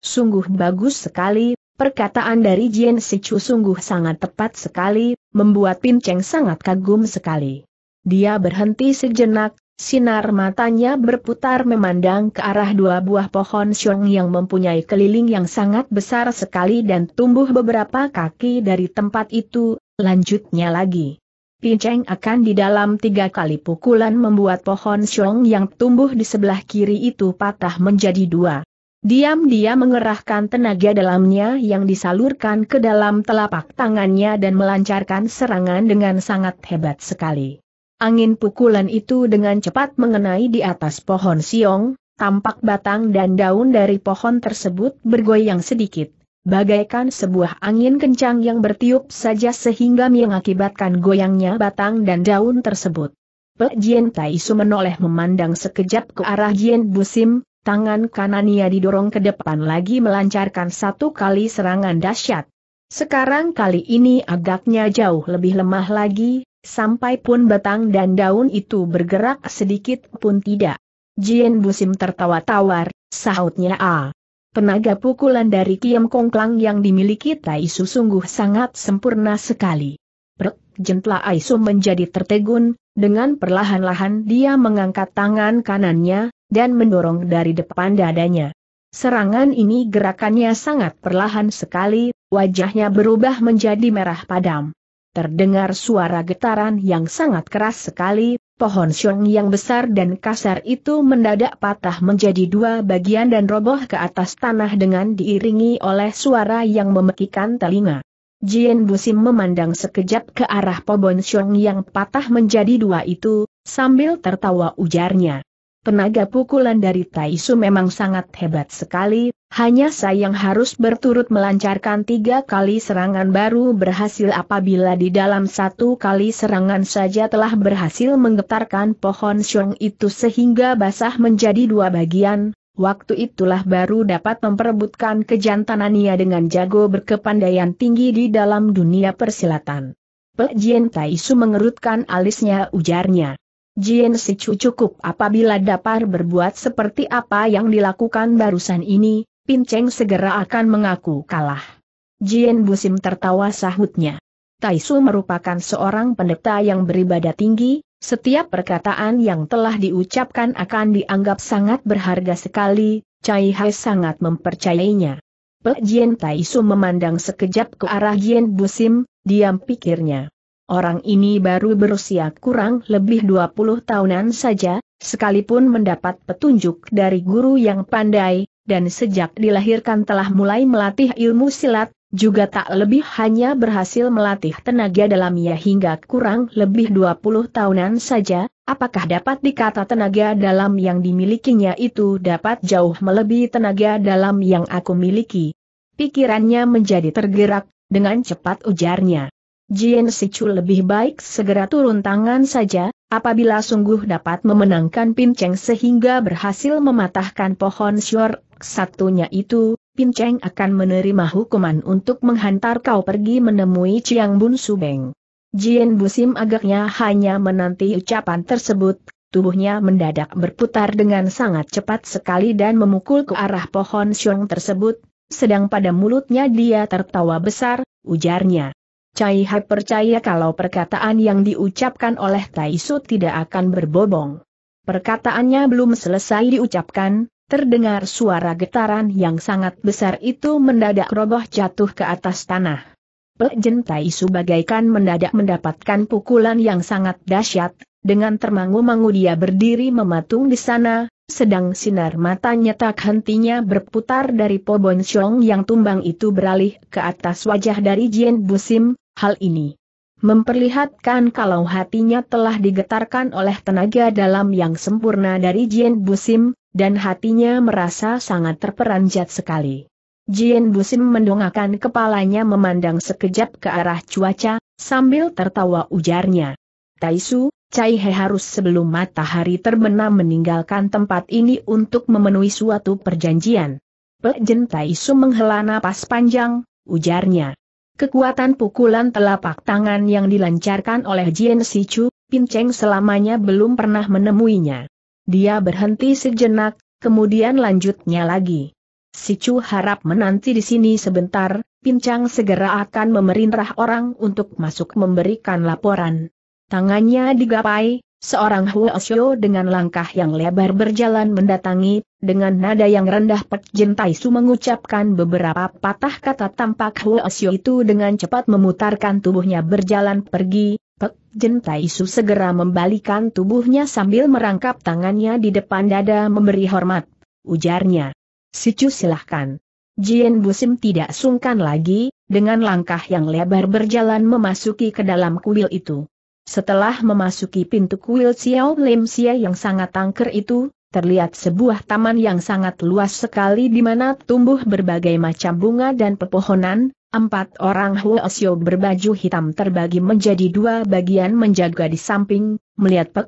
Sungguh bagus sekali, perkataan dari Si Sichu sungguh sangat tepat sekali, membuat Pin Cheng sangat kagum sekali. Dia berhenti sejenak, Sinar matanya berputar memandang ke arah dua buah pohon siung yang mempunyai keliling yang sangat besar sekali dan tumbuh beberapa kaki dari tempat itu, lanjutnya lagi. Pinceng akan di dalam tiga kali pukulan membuat pohon siung yang tumbuh di sebelah kiri itu patah menjadi dua. diam dia mengerahkan tenaga dalamnya yang disalurkan ke dalam telapak tangannya dan melancarkan serangan dengan sangat hebat sekali. Angin pukulan itu dengan cepat mengenai di atas pohon siong, tampak batang dan daun dari pohon tersebut bergoyang sedikit, bagaikan sebuah angin kencang yang bertiup saja sehingga mengakibatkan goyangnya batang dan daun tersebut. Pek Jien Tai menoleh memandang sekejap ke arah Jien Busim, tangan kanannya didorong ke depan lagi melancarkan satu kali serangan dahsyat. Sekarang kali ini agaknya jauh lebih lemah lagi, sampai pun batang dan daun itu bergerak sedikit pun tidak. Jien Busim tertawa tawar, sahutnya A. Tenaga pukulan dari Kiam Kongklang yang dimiliki Taisu sungguh sangat sempurna sekali. Prek, jentla Aisu menjadi tertegun, dengan perlahan-lahan dia mengangkat tangan kanannya, dan mendorong dari depan dadanya. Serangan ini gerakannya sangat perlahan sekali, wajahnya berubah menjadi merah padam. Terdengar suara getaran yang sangat keras sekali, pohon siung yang besar dan kasar itu mendadak patah menjadi dua bagian dan roboh ke atas tanah dengan diiringi oleh suara yang memekikan telinga. Jien Busim memandang sekejap ke arah pohon siung yang patah menjadi dua itu, sambil tertawa ujarnya. Tenaga pukulan dari Taisu memang sangat hebat sekali, hanya sayang harus berturut melancarkan tiga kali serangan baru berhasil apabila di dalam satu kali serangan saja telah berhasil menggetarkan pohon siong itu sehingga basah menjadi dua bagian, waktu itulah baru dapat memperebutkan kejantanannya dengan jago berkepandaian tinggi di dalam dunia persilatan. Pek Jien Taisu mengerutkan alisnya ujarnya. Jien Sichu cukup apabila dapat berbuat seperti apa yang dilakukan barusan ini, Pinceng segera akan mengaku kalah. Jien Busim tertawa sahutnya. Tai Su merupakan seorang pendeta yang beribadah tinggi, setiap perkataan yang telah diucapkan akan dianggap sangat berharga sekali, Cai Hai sangat mempercayainya. Pek Jien Su memandang sekejap ke arah Jien Busim, diam pikirnya. Orang ini baru berusia kurang lebih 20 tahunan saja, sekalipun mendapat petunjuk dari guru yang pandai, dan sejak dilahirkan telah mulai melatih ilmu silat, juga tak lebih hanya berhasil melatih tenaga dalamnya hingga kurang lebih 20 tahunan saja, apakah dapat dikata tenaga dalam yang dimilikinya itu dapat jauh melebihi tenaga dalam yang aku miliki? Pikirannya menjadi tergerak, dengan cepat ujarnya. Jien Sichu lebih baik segera turun tangan saja, apabila sungguh dapat memenangkan pinceng sehingga berhasil mematahkan pohon syur satunya itu, Pin Cheng akan menerima hukuman untuk menghantar kau pergi menemui Chiang Bun Subeng. Jien Busim agaknya hanya menanti ucapan tersebut, tubuhnya mendadak berputar dengan sangat cepat sekali dan memukul ke arah pohon siung tersebut, sedang pada mulutnya dia tertawa besar, ujarnya. Cai Hai percaya kalau perkataan yang diucapkan oleh Tai Taisu tidak akan berbobong. Perkataannya belum selesai diucapkan, Terdengar suara getaran yang sangat besar itu mendadak roboh jatuh ke atas tanah. Pek Jentai bagaikan mendadak mendapatkan pukulan yang sangat dahsyat, dengan termangu-mangu dia berdiri mematung di sana, sedang sinar matanya tak hentinya berputar dari Pobon Siong yang tumbang itu beralih ke atas wajah dari Jien Busim, hal ini memperlihatkan kalau hatinya telah digetarkan oleh tenaga dalam yang sempurna dari Jien Busim, dan hatinya merasa sangat terperanjat sekali. Jien Busim mendongakkan kepalanya memandang sekejap ke arah cuaca, sambil tertawa ujarnya. Taisu, Cai He harus sebelum matahari terbenam meninggalkan tempat ini untuk memenuhi suatu perjanjian. Pejen Taisu menghela napas panjang, ujarnya. Kekuatan pukulan telapak tangan yang dilancarkan oleh Jin Sichu, Pincang selamanya belum pernah menemuinya. Dia berhenti sejenak, kemudian lanjutnya lagi. Sichu harap menanti di sini sebentar, Pincang segera akan memerintah orang untuk masuk memberikan laporan. Tangannya digapai, Seorang Huo Xiu dengan langkah yang lebar berjalan mendatangi, dengan nada yang rendah Pek Jin Su mengucapkan beberapa patah kata tampak Huo Xiu itu dengan cepat memutarkan tubuhnya berjalan pergi, Pek Jin Su segera membalikan tubuhnya sambil merangkap tangannya di depan dada memberi hormat. Ujarnya. si Chu silahkan. Jien Busim tidak sungkan lagi, dengan langkah yang lebar berjalan memasuki ke dalam kuil itu. Setelah memasuki pintu kuil Xiao Lim Xia yang sangat tangker itu, terlihat sebuah taman yang sangat luas sekali di mana tumbuh berbagai macam bunga dan pepohonan, empat orang Huo Xiao berbaju hitam terbagi menjadi dua bagian menjaga di samping, melihat Pek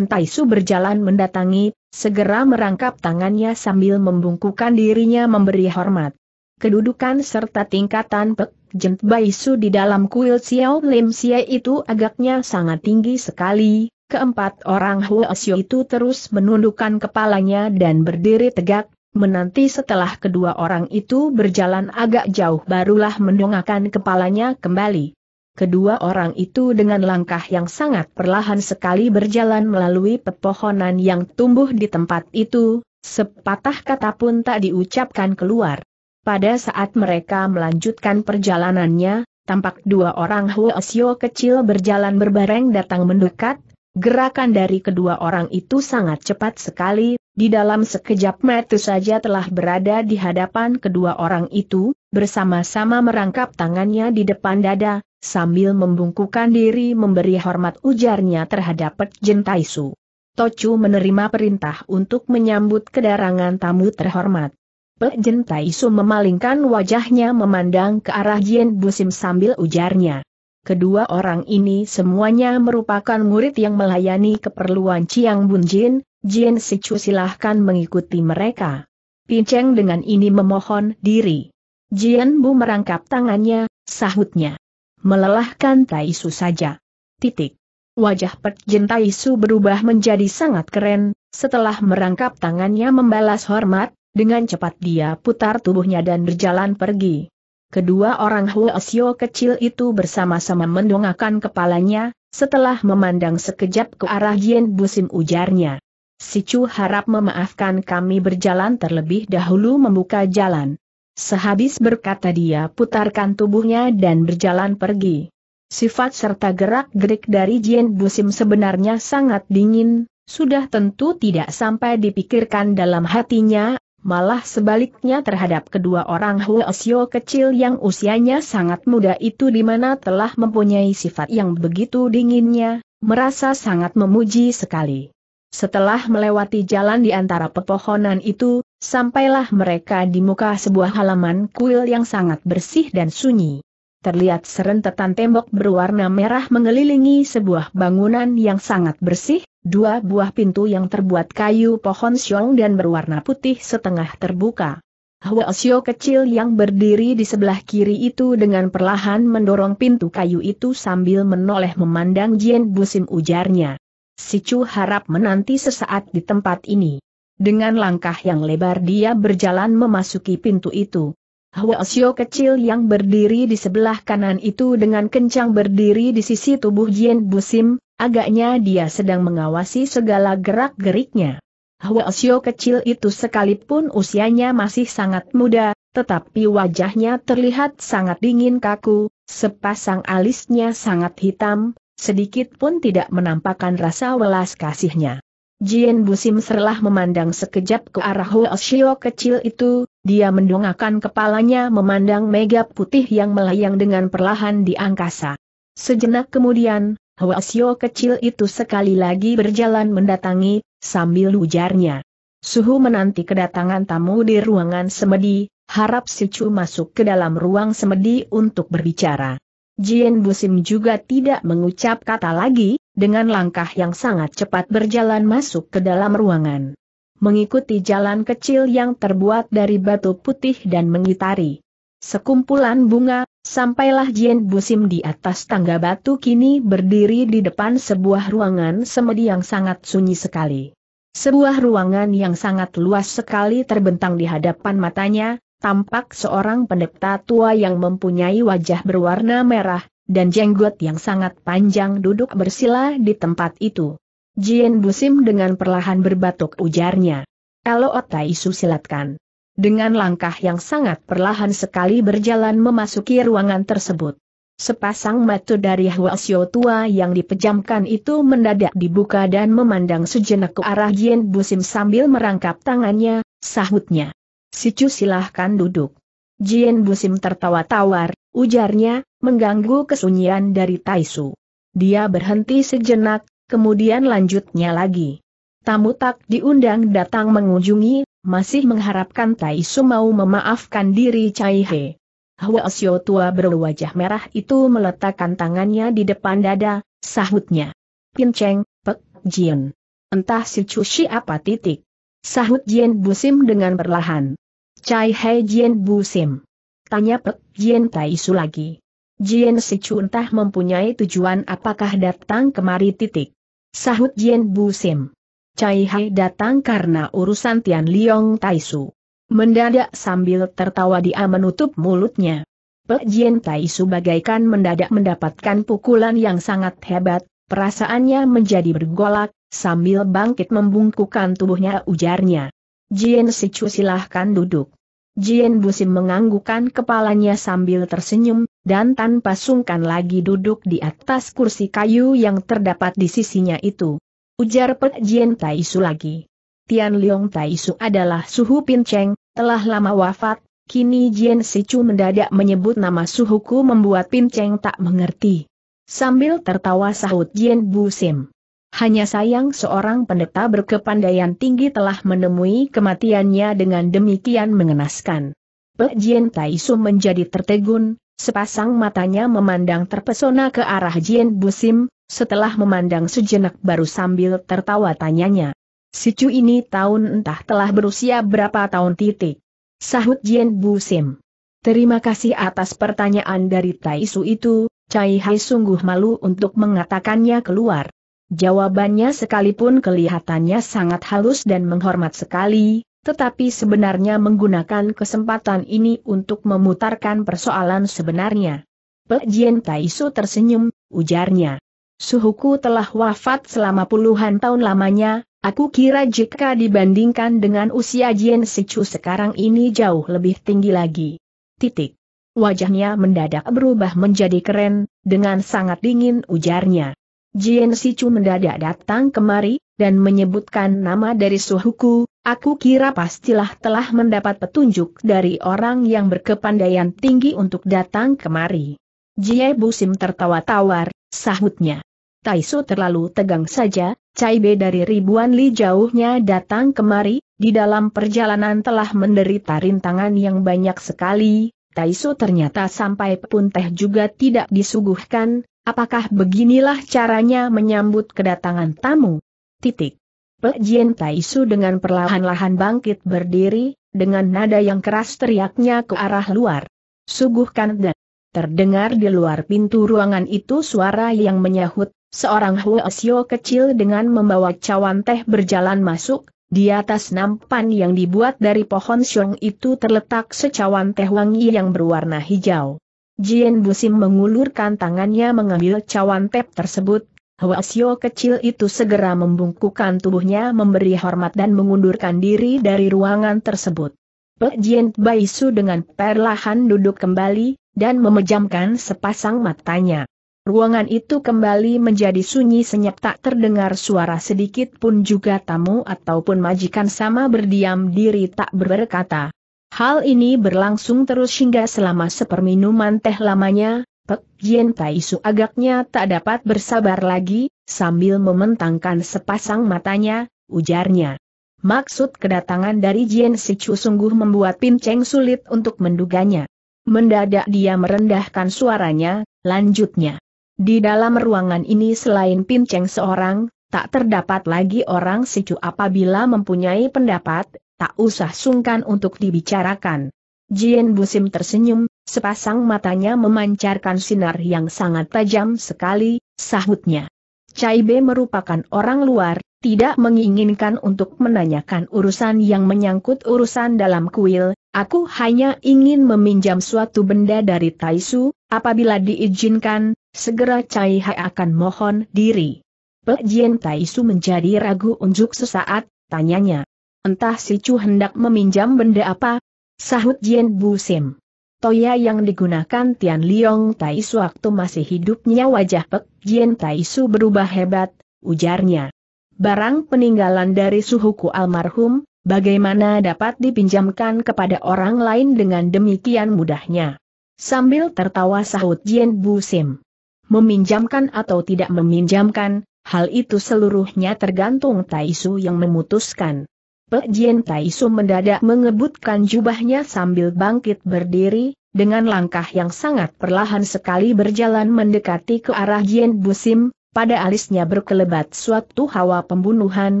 Su berjalan mendatangi, segera merangkap tangannya sambil membungkukkan dirinya memberi hormat. Kedudukan serta tingkatan Pek Jemp Baisu di dalam kuil Xiao Lim Xie itu agaknya sangat tinggi sekali. Keempat orang Huo Huasio itu terus menundukkan kepalanya dan berdiri tegak, menanti setelah kedua orang itu berjalan agak jauh barulah mendongakkan kepalanya kembali. Kedua orang itu dengan langkah yang sangat perlahan sekali berjalan melalui pepohonan yang tumbuh di tempat itu, sepatah kata pun tak diucapkan keluar. Pada saat mereka melanjutkan perjalanannya, tampak dua orang Xiao kecil berjalan berbareng datang mendekat, gerakan dari kedua orang itu sangat cepat sekali, di dalam sekejap mata saja telah berada di hadapan kedua orang itu, bersama-sama merangkap tangannya di depan dada, sambil membungkukan diri memberi hormat ujarnya terhadap Pek Jentaisu. Tocu menerima perintah untuk menyambut kedarangan tamu terhormat. Pe Jin Taisu memalingkan wajahnya memandang ke arah Jin Busim sambil ujarnya. Kedua orang ini semuanya merupakan murid yang melayani keperluan Chiang Bun Jin, Si Sichu silahkan mengikuti mereka. Pinceng dengan ini memohon diri. Jin Bu merangkap tangannya, sahutnya. Melelahkan Taisu saja. Titik. Wajah Pek Jin Taisu berubah menjadi sangat keren, setelah merangkap tangannya membalas hormat, dengan cepat dia putar tubuhnya dan berjalan pergi. Kedua orang Huo kecil itu bersama-sama mendongakkan kepalanya, setelah memandang sekejap ke arah Jian Busim ujarnya. Si Chu harap memaafkan kami berjalan terlebih dahulu membuka jalan. Sehabis berkata dia putarkan tubuhnya dan berjalan pergi. Sifat serta gerak-gerik dari Jian Busim sebenarnya sangat dingin, sudah tentu tidak sampai dipikirkan dalam hatinya Malah sebaliknya terhadap kedua orang Huo kecil yang usianya sangat muda itu di mana telah mempunyai sifat yang begitu dinginnya, merasa sangat memuji sekali. Setelah melewati jalan di antara pepohonan itu, sampailah mereka di muka sebuah halaman kuil yang sangat bersih dan sunyi. Terlihat serentetan tembok berwarna merah mengelilingi sebuah bangunan yang sangat bersih, dua buah pintu yang terbuat kayu pohon siung dan berwarna putih setengah terbuka. Hwasyo kecil yang berdiri di sebelah kiri itu dengan perlahan mendorong pintu kayu itu sambil menoleh memandang Jien Busim ujarnya. Si harap menanti sesaat di tempat ini. Dengan langkah yang lebar dia berjalan memasuki pintu itu. Huo Sio kecil yang berdiri di sebelah kanan itu dengan kencang berdiri di sisi tubuh Jien Busim, agaknya dia sedang mengawasi segala gerak-geriknya. Huo Sio kecil itu sekalipun usianya masih sangat muda, tetapi wajahnya terlihat sangat dingin kaku, sepasang alisnya sangat hitam, sedikit pun tidak menampakkan rasa welas kasihnya. Jien Busim serlah memandang sekejap ke arah Huo Sio kecil itu, dia mendongakkan kepalanya memandang mega putih yang melayang dengan perlahan di angkasa. Sejenak kemudian, Hoasio kecil itu sekali lagi berjalan mendatangi, sambil ujarnya. Suhu menanti kedatangan tamu di ruangan semedi, harap si Chu masuk ke dalam ruang semedi untuk berbicara. Jien Busim juga tidak mengucap kata lagi, dengan langkah yang sangat cepat berjalan masuk ke dalam ruangan mengikuti jalan kecil yang terbuat dari batu putih dan mengitari. Sekumpulan bunga, sampailah Jien Busim di atas tangga batu kini berdiri di depan sebuah ruangan semedi yang sangat sunyi sekali. Sebuah ruangan yang sangat luas sekali terbentang di hadapan matanya, tampak seorang pendeta tua yang mempunyai wajah berwarna merah, dan jenggot yang sangat panjang duduk bersila di tempat itu. Jien Busim dengan perlahan berbatuk ujarnya. Elo Otai silatkan. Dengan langkah yang sangat perlahan sekali berjalan memasuki ruangan tersebut. Sepasang mata dari Hwa tua yang dipejamkan itu mendadak dibuka dan memandang sejenak ke arah Jien Busim sambil merangkap tangannya, sahutnya. Sicu silahkan duduk. Jien Busim tertawa tawar, ujarnya, mengganggu kesunyian dari Taisu. Dia berhenti sejenak, Kemudian lanjutnya lagi. Tamu tak diundang datang mengunjungi, masih mengharapkan Tai Su mau memaafkan diri Cai He. Hwa Sio tua berwajah merah itu meletakkan tangannya di depan dada, sahutnya. Pin Cheng, Pek Jian. Entah si Cushi apa titik. Sahut Jin Busim dengan perlahan. Cai He Jian Busim. Tanya Pek Jian Tai Su lagi. Jin si Chu entah mempunyai tujuan apakah datang kemari titik sahut Jian Bu Sim. Cai Hai datang karena urusan Tian Liong Taisu. Mendadak sambil tertawa dia menutup mulutnya. Pek Jian Taisu bagaikan mendadak mendapatkan pukulan yang sangat hebat, perasaannya menjadi bergolak, sambil bangkit membungkukkan tubuhnya ujarnya. Jian Sichu silahkan duduk. Jien Busim menganggukkan kepalanya sambil tersenyum, dan tanpa sungkan lagi duduk di atas kursi kayu yang terdapat di sisinya itu. Ujar Pek Jien Taisu lagi. Tian Leong Taisu adalah suhu Pinceng, telah lama wafat, kini Jien Sichu mendadak menyebut nama suhuku membuat Pinceng tak mengerti. Sambil tertawa sahut Jien Busim. Hanya sayang seorang pendeta berkepandaian tinggi telah menemui kematiannya dengan demikian mengenaskan. Pek Jien Su menjadi tertegun, sepasang matanya memandang terpesona ke arah Jien Busim, setelah memandang sejenak baru sambil tertawa tanyanya. Si Cu ini tahun entah telah berusia berapa tahun titik. Sahut Jien Busim. Terima kasih atas pertanyaan dari Tai Su itu, Cai Hai sungguh malu untuk mengatakannya keluar. Jawabannya sekalipun kelihatannya sangat halus dan menghormat sekali, tetapi sebenarnya menggunakan kesempatan ini untuk memutarkan persoalan sebenarnya. Pek Jian Taisu tersenyum, ujarnya. Suhuku telah wafat selama puluhan tahun lamanya, Aku kira jika dibandingkan dengan usia Jien Sichu sekarang ini jauh lebih tinggi lagi. Titik. Wajahnya mendadak berubah menjadi keren, dengan sangat dingin ujarnya. Jien Sichu mendadak datang kemari, dan menyebutkan nama dari suhuku, aku kira pastilah telah mendapat petunjuk dari orang yang berkepandaian tinggi untuk datang kemari. Jie Busim tertawa tawar, sahutnya. Taiso terlalu tegang saja, Cai Caibe dari ribuan li jauhnya datang kemari, di dalam perjalanan telah menderita rintangan yang banyak sekali, Taiso ternyata sampai pun teh juga tidak disuguhkan, Apakah beginilah caranya menyambut kedatangan tamu? Titik. Pe Jian Taisu dengan perlahan-lahan bangkit berdiri, dengan nada yang keras teriaknya ke arah luar. Suguhkan dan terdengar di luar pintu ruangan itu suara yang menyahut, seorang Huasio kecil dengan membawa cawan teh berjalan masuk, di atas nampan yang dibuat dari pohon siung itu terletak secawan teh wangi yang berwarna hijau. Jien Busim mengulurkan tangannya mengambil cawan tep tersebut, Huasio kecil itu segera membungkukkan tubuhnya memberi hormat dan mengundurkan diri dari ruangan tersebut. Pek Jien Baisu dengan perlahan duduk kembali, dan memejamkan sepasang matanya. Ruangan itu kembali menjadi sunyi senyap tak terdengar suara sedikit pun juga tamu ataupun majikan sama berdiam diri tak berkata. Hal ini berlangsung terus hingga selama seperminuman teh lamanya, Pek Jien Taisu agaknya tak dapat bersabar lagi, sambil mementangkan sepasang matanya, ujarnya. Maksud kedatangan dari Jien Sichu sungguh membuat Pin Cheng sulit untuk menduganya. Mendadak dia merendahkan suaranya, lanjutnya. Di dalam ruangan ini selain Pin Cheng seorang, tak terdapat lagi orang Sichu apabila mempunyai pendapat, tak usah sungkan untuk dibicarakan. Jien Busim tersenyum, sepasang matanya memancarkan sinar yang sangat tajam sekali, sahutnya. Cai Be merupakan orang luar, tidak menginginkan untuk menanyakan urusan yang menyangkut urusan dalam kuil, aku hanya ingin meminjam suatu benda dari Taisu, apabila diizinkan, segera Cai Hai akan mohon diri. Pe Jien Taisu menjadi ragu unjuk sesaat, tanyanya. Entah si Chu hendak meminjam benda apa? Sahut Jian Busim. Toya yang digunakan Tian Liong Tai waktu masih hidupnya wajah Pek Jian Tai Su berubah hebat, ujarnya. Barang peninggalan dari suhuku almarhum, bagaimana dapat dipinjamkan kepada orang lain dengan demikian mudahnya. Sambil tertawa sahut Jian Busim. Meminjamkan atau tidak meminjamkan, hal itu seluruhnya tergantung Taisu yang memutuskan. Pek Jien Taisu mendadak mengebutkan jubahnya sambil bangkit berdiri, dengan langkah yang sangat perlahan sekali berjalan mendekati ke arah Jien Busim, pada alisnya berkelebat suatu hawa pembunuhan,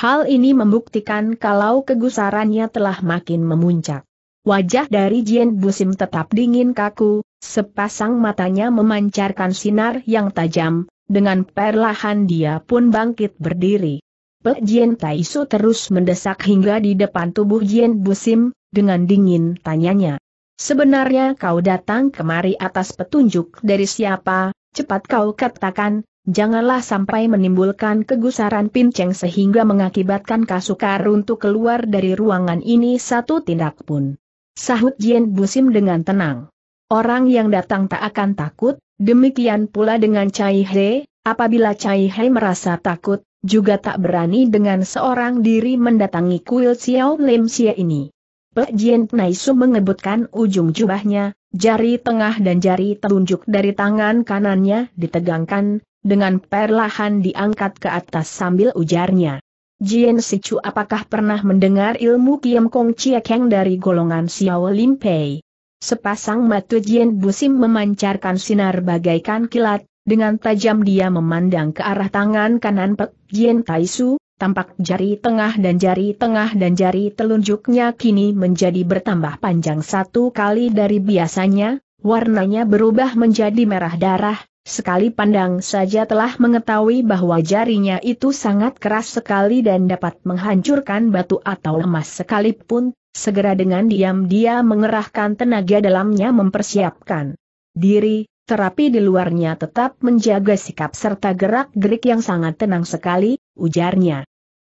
hal ini membuktikan kalau kegusarannya telah makin memuncak. Wajah dari Jien Busim tetap dingin kaku, sepasang matanya memancarkan sinar yang tajam, dengan perlahan dia pun bangkit berdiri. Pek Jien Taisu terus mendesak hingga di depan tubuh Jien Busim, dengan dingin tanyanya. Sebenarnya kau datang kemari atas petunjuk dari siapa, cepat kau katakan, janganlah sampai menimbulkan kegusaran pinceng sehingga mengakibatkan Kasukar untuk keluar dari ruangan ini satu tindak pun. Sahut Jien Busim dengan tenang. Orang yang datang tak akan takut, demikian pula dengan Cai He, Apabila Cai Hai merasa takut, juga tak berani dengan seorang diri mendatangi kuil Xiao Lim Xie ini. Pek Jian Naisu mengebutkan ujung jubahnya, jari tengah dan jari telunjuk dari tangan kanannya ditegangkan, dengan perlahan diangkat ke atas sambil ujarnya. Jian Sichu apakah pernah mendengar ilmu Kiam Kong Chia Keng dari golongan Xiao Lim Pei? Sepasang mata Jian Busim memancarkan sinar bagaikan kilat, dengan tajam dia memandang ke arah tangan kanan Pek Jien Taisu, tampak jari tengah dan jari tengah dan jari telunjuknya kini menjadi bertambah panjang satu kali dari biasanya, warnanya berubah menjadi merah darah, sekali pandang saja telah mengetahui bahwa jarinya itu sangat keras sekali dan dapat menghancurkan batu atau emas sekalipun, segera dengan diam dia mengerahkan tenaga dalamnya mempersiapkan diri, Terapi di luarnya tetap menjaga sikap serta gerak-gerik yang sangat tenang sekali, ujarnya.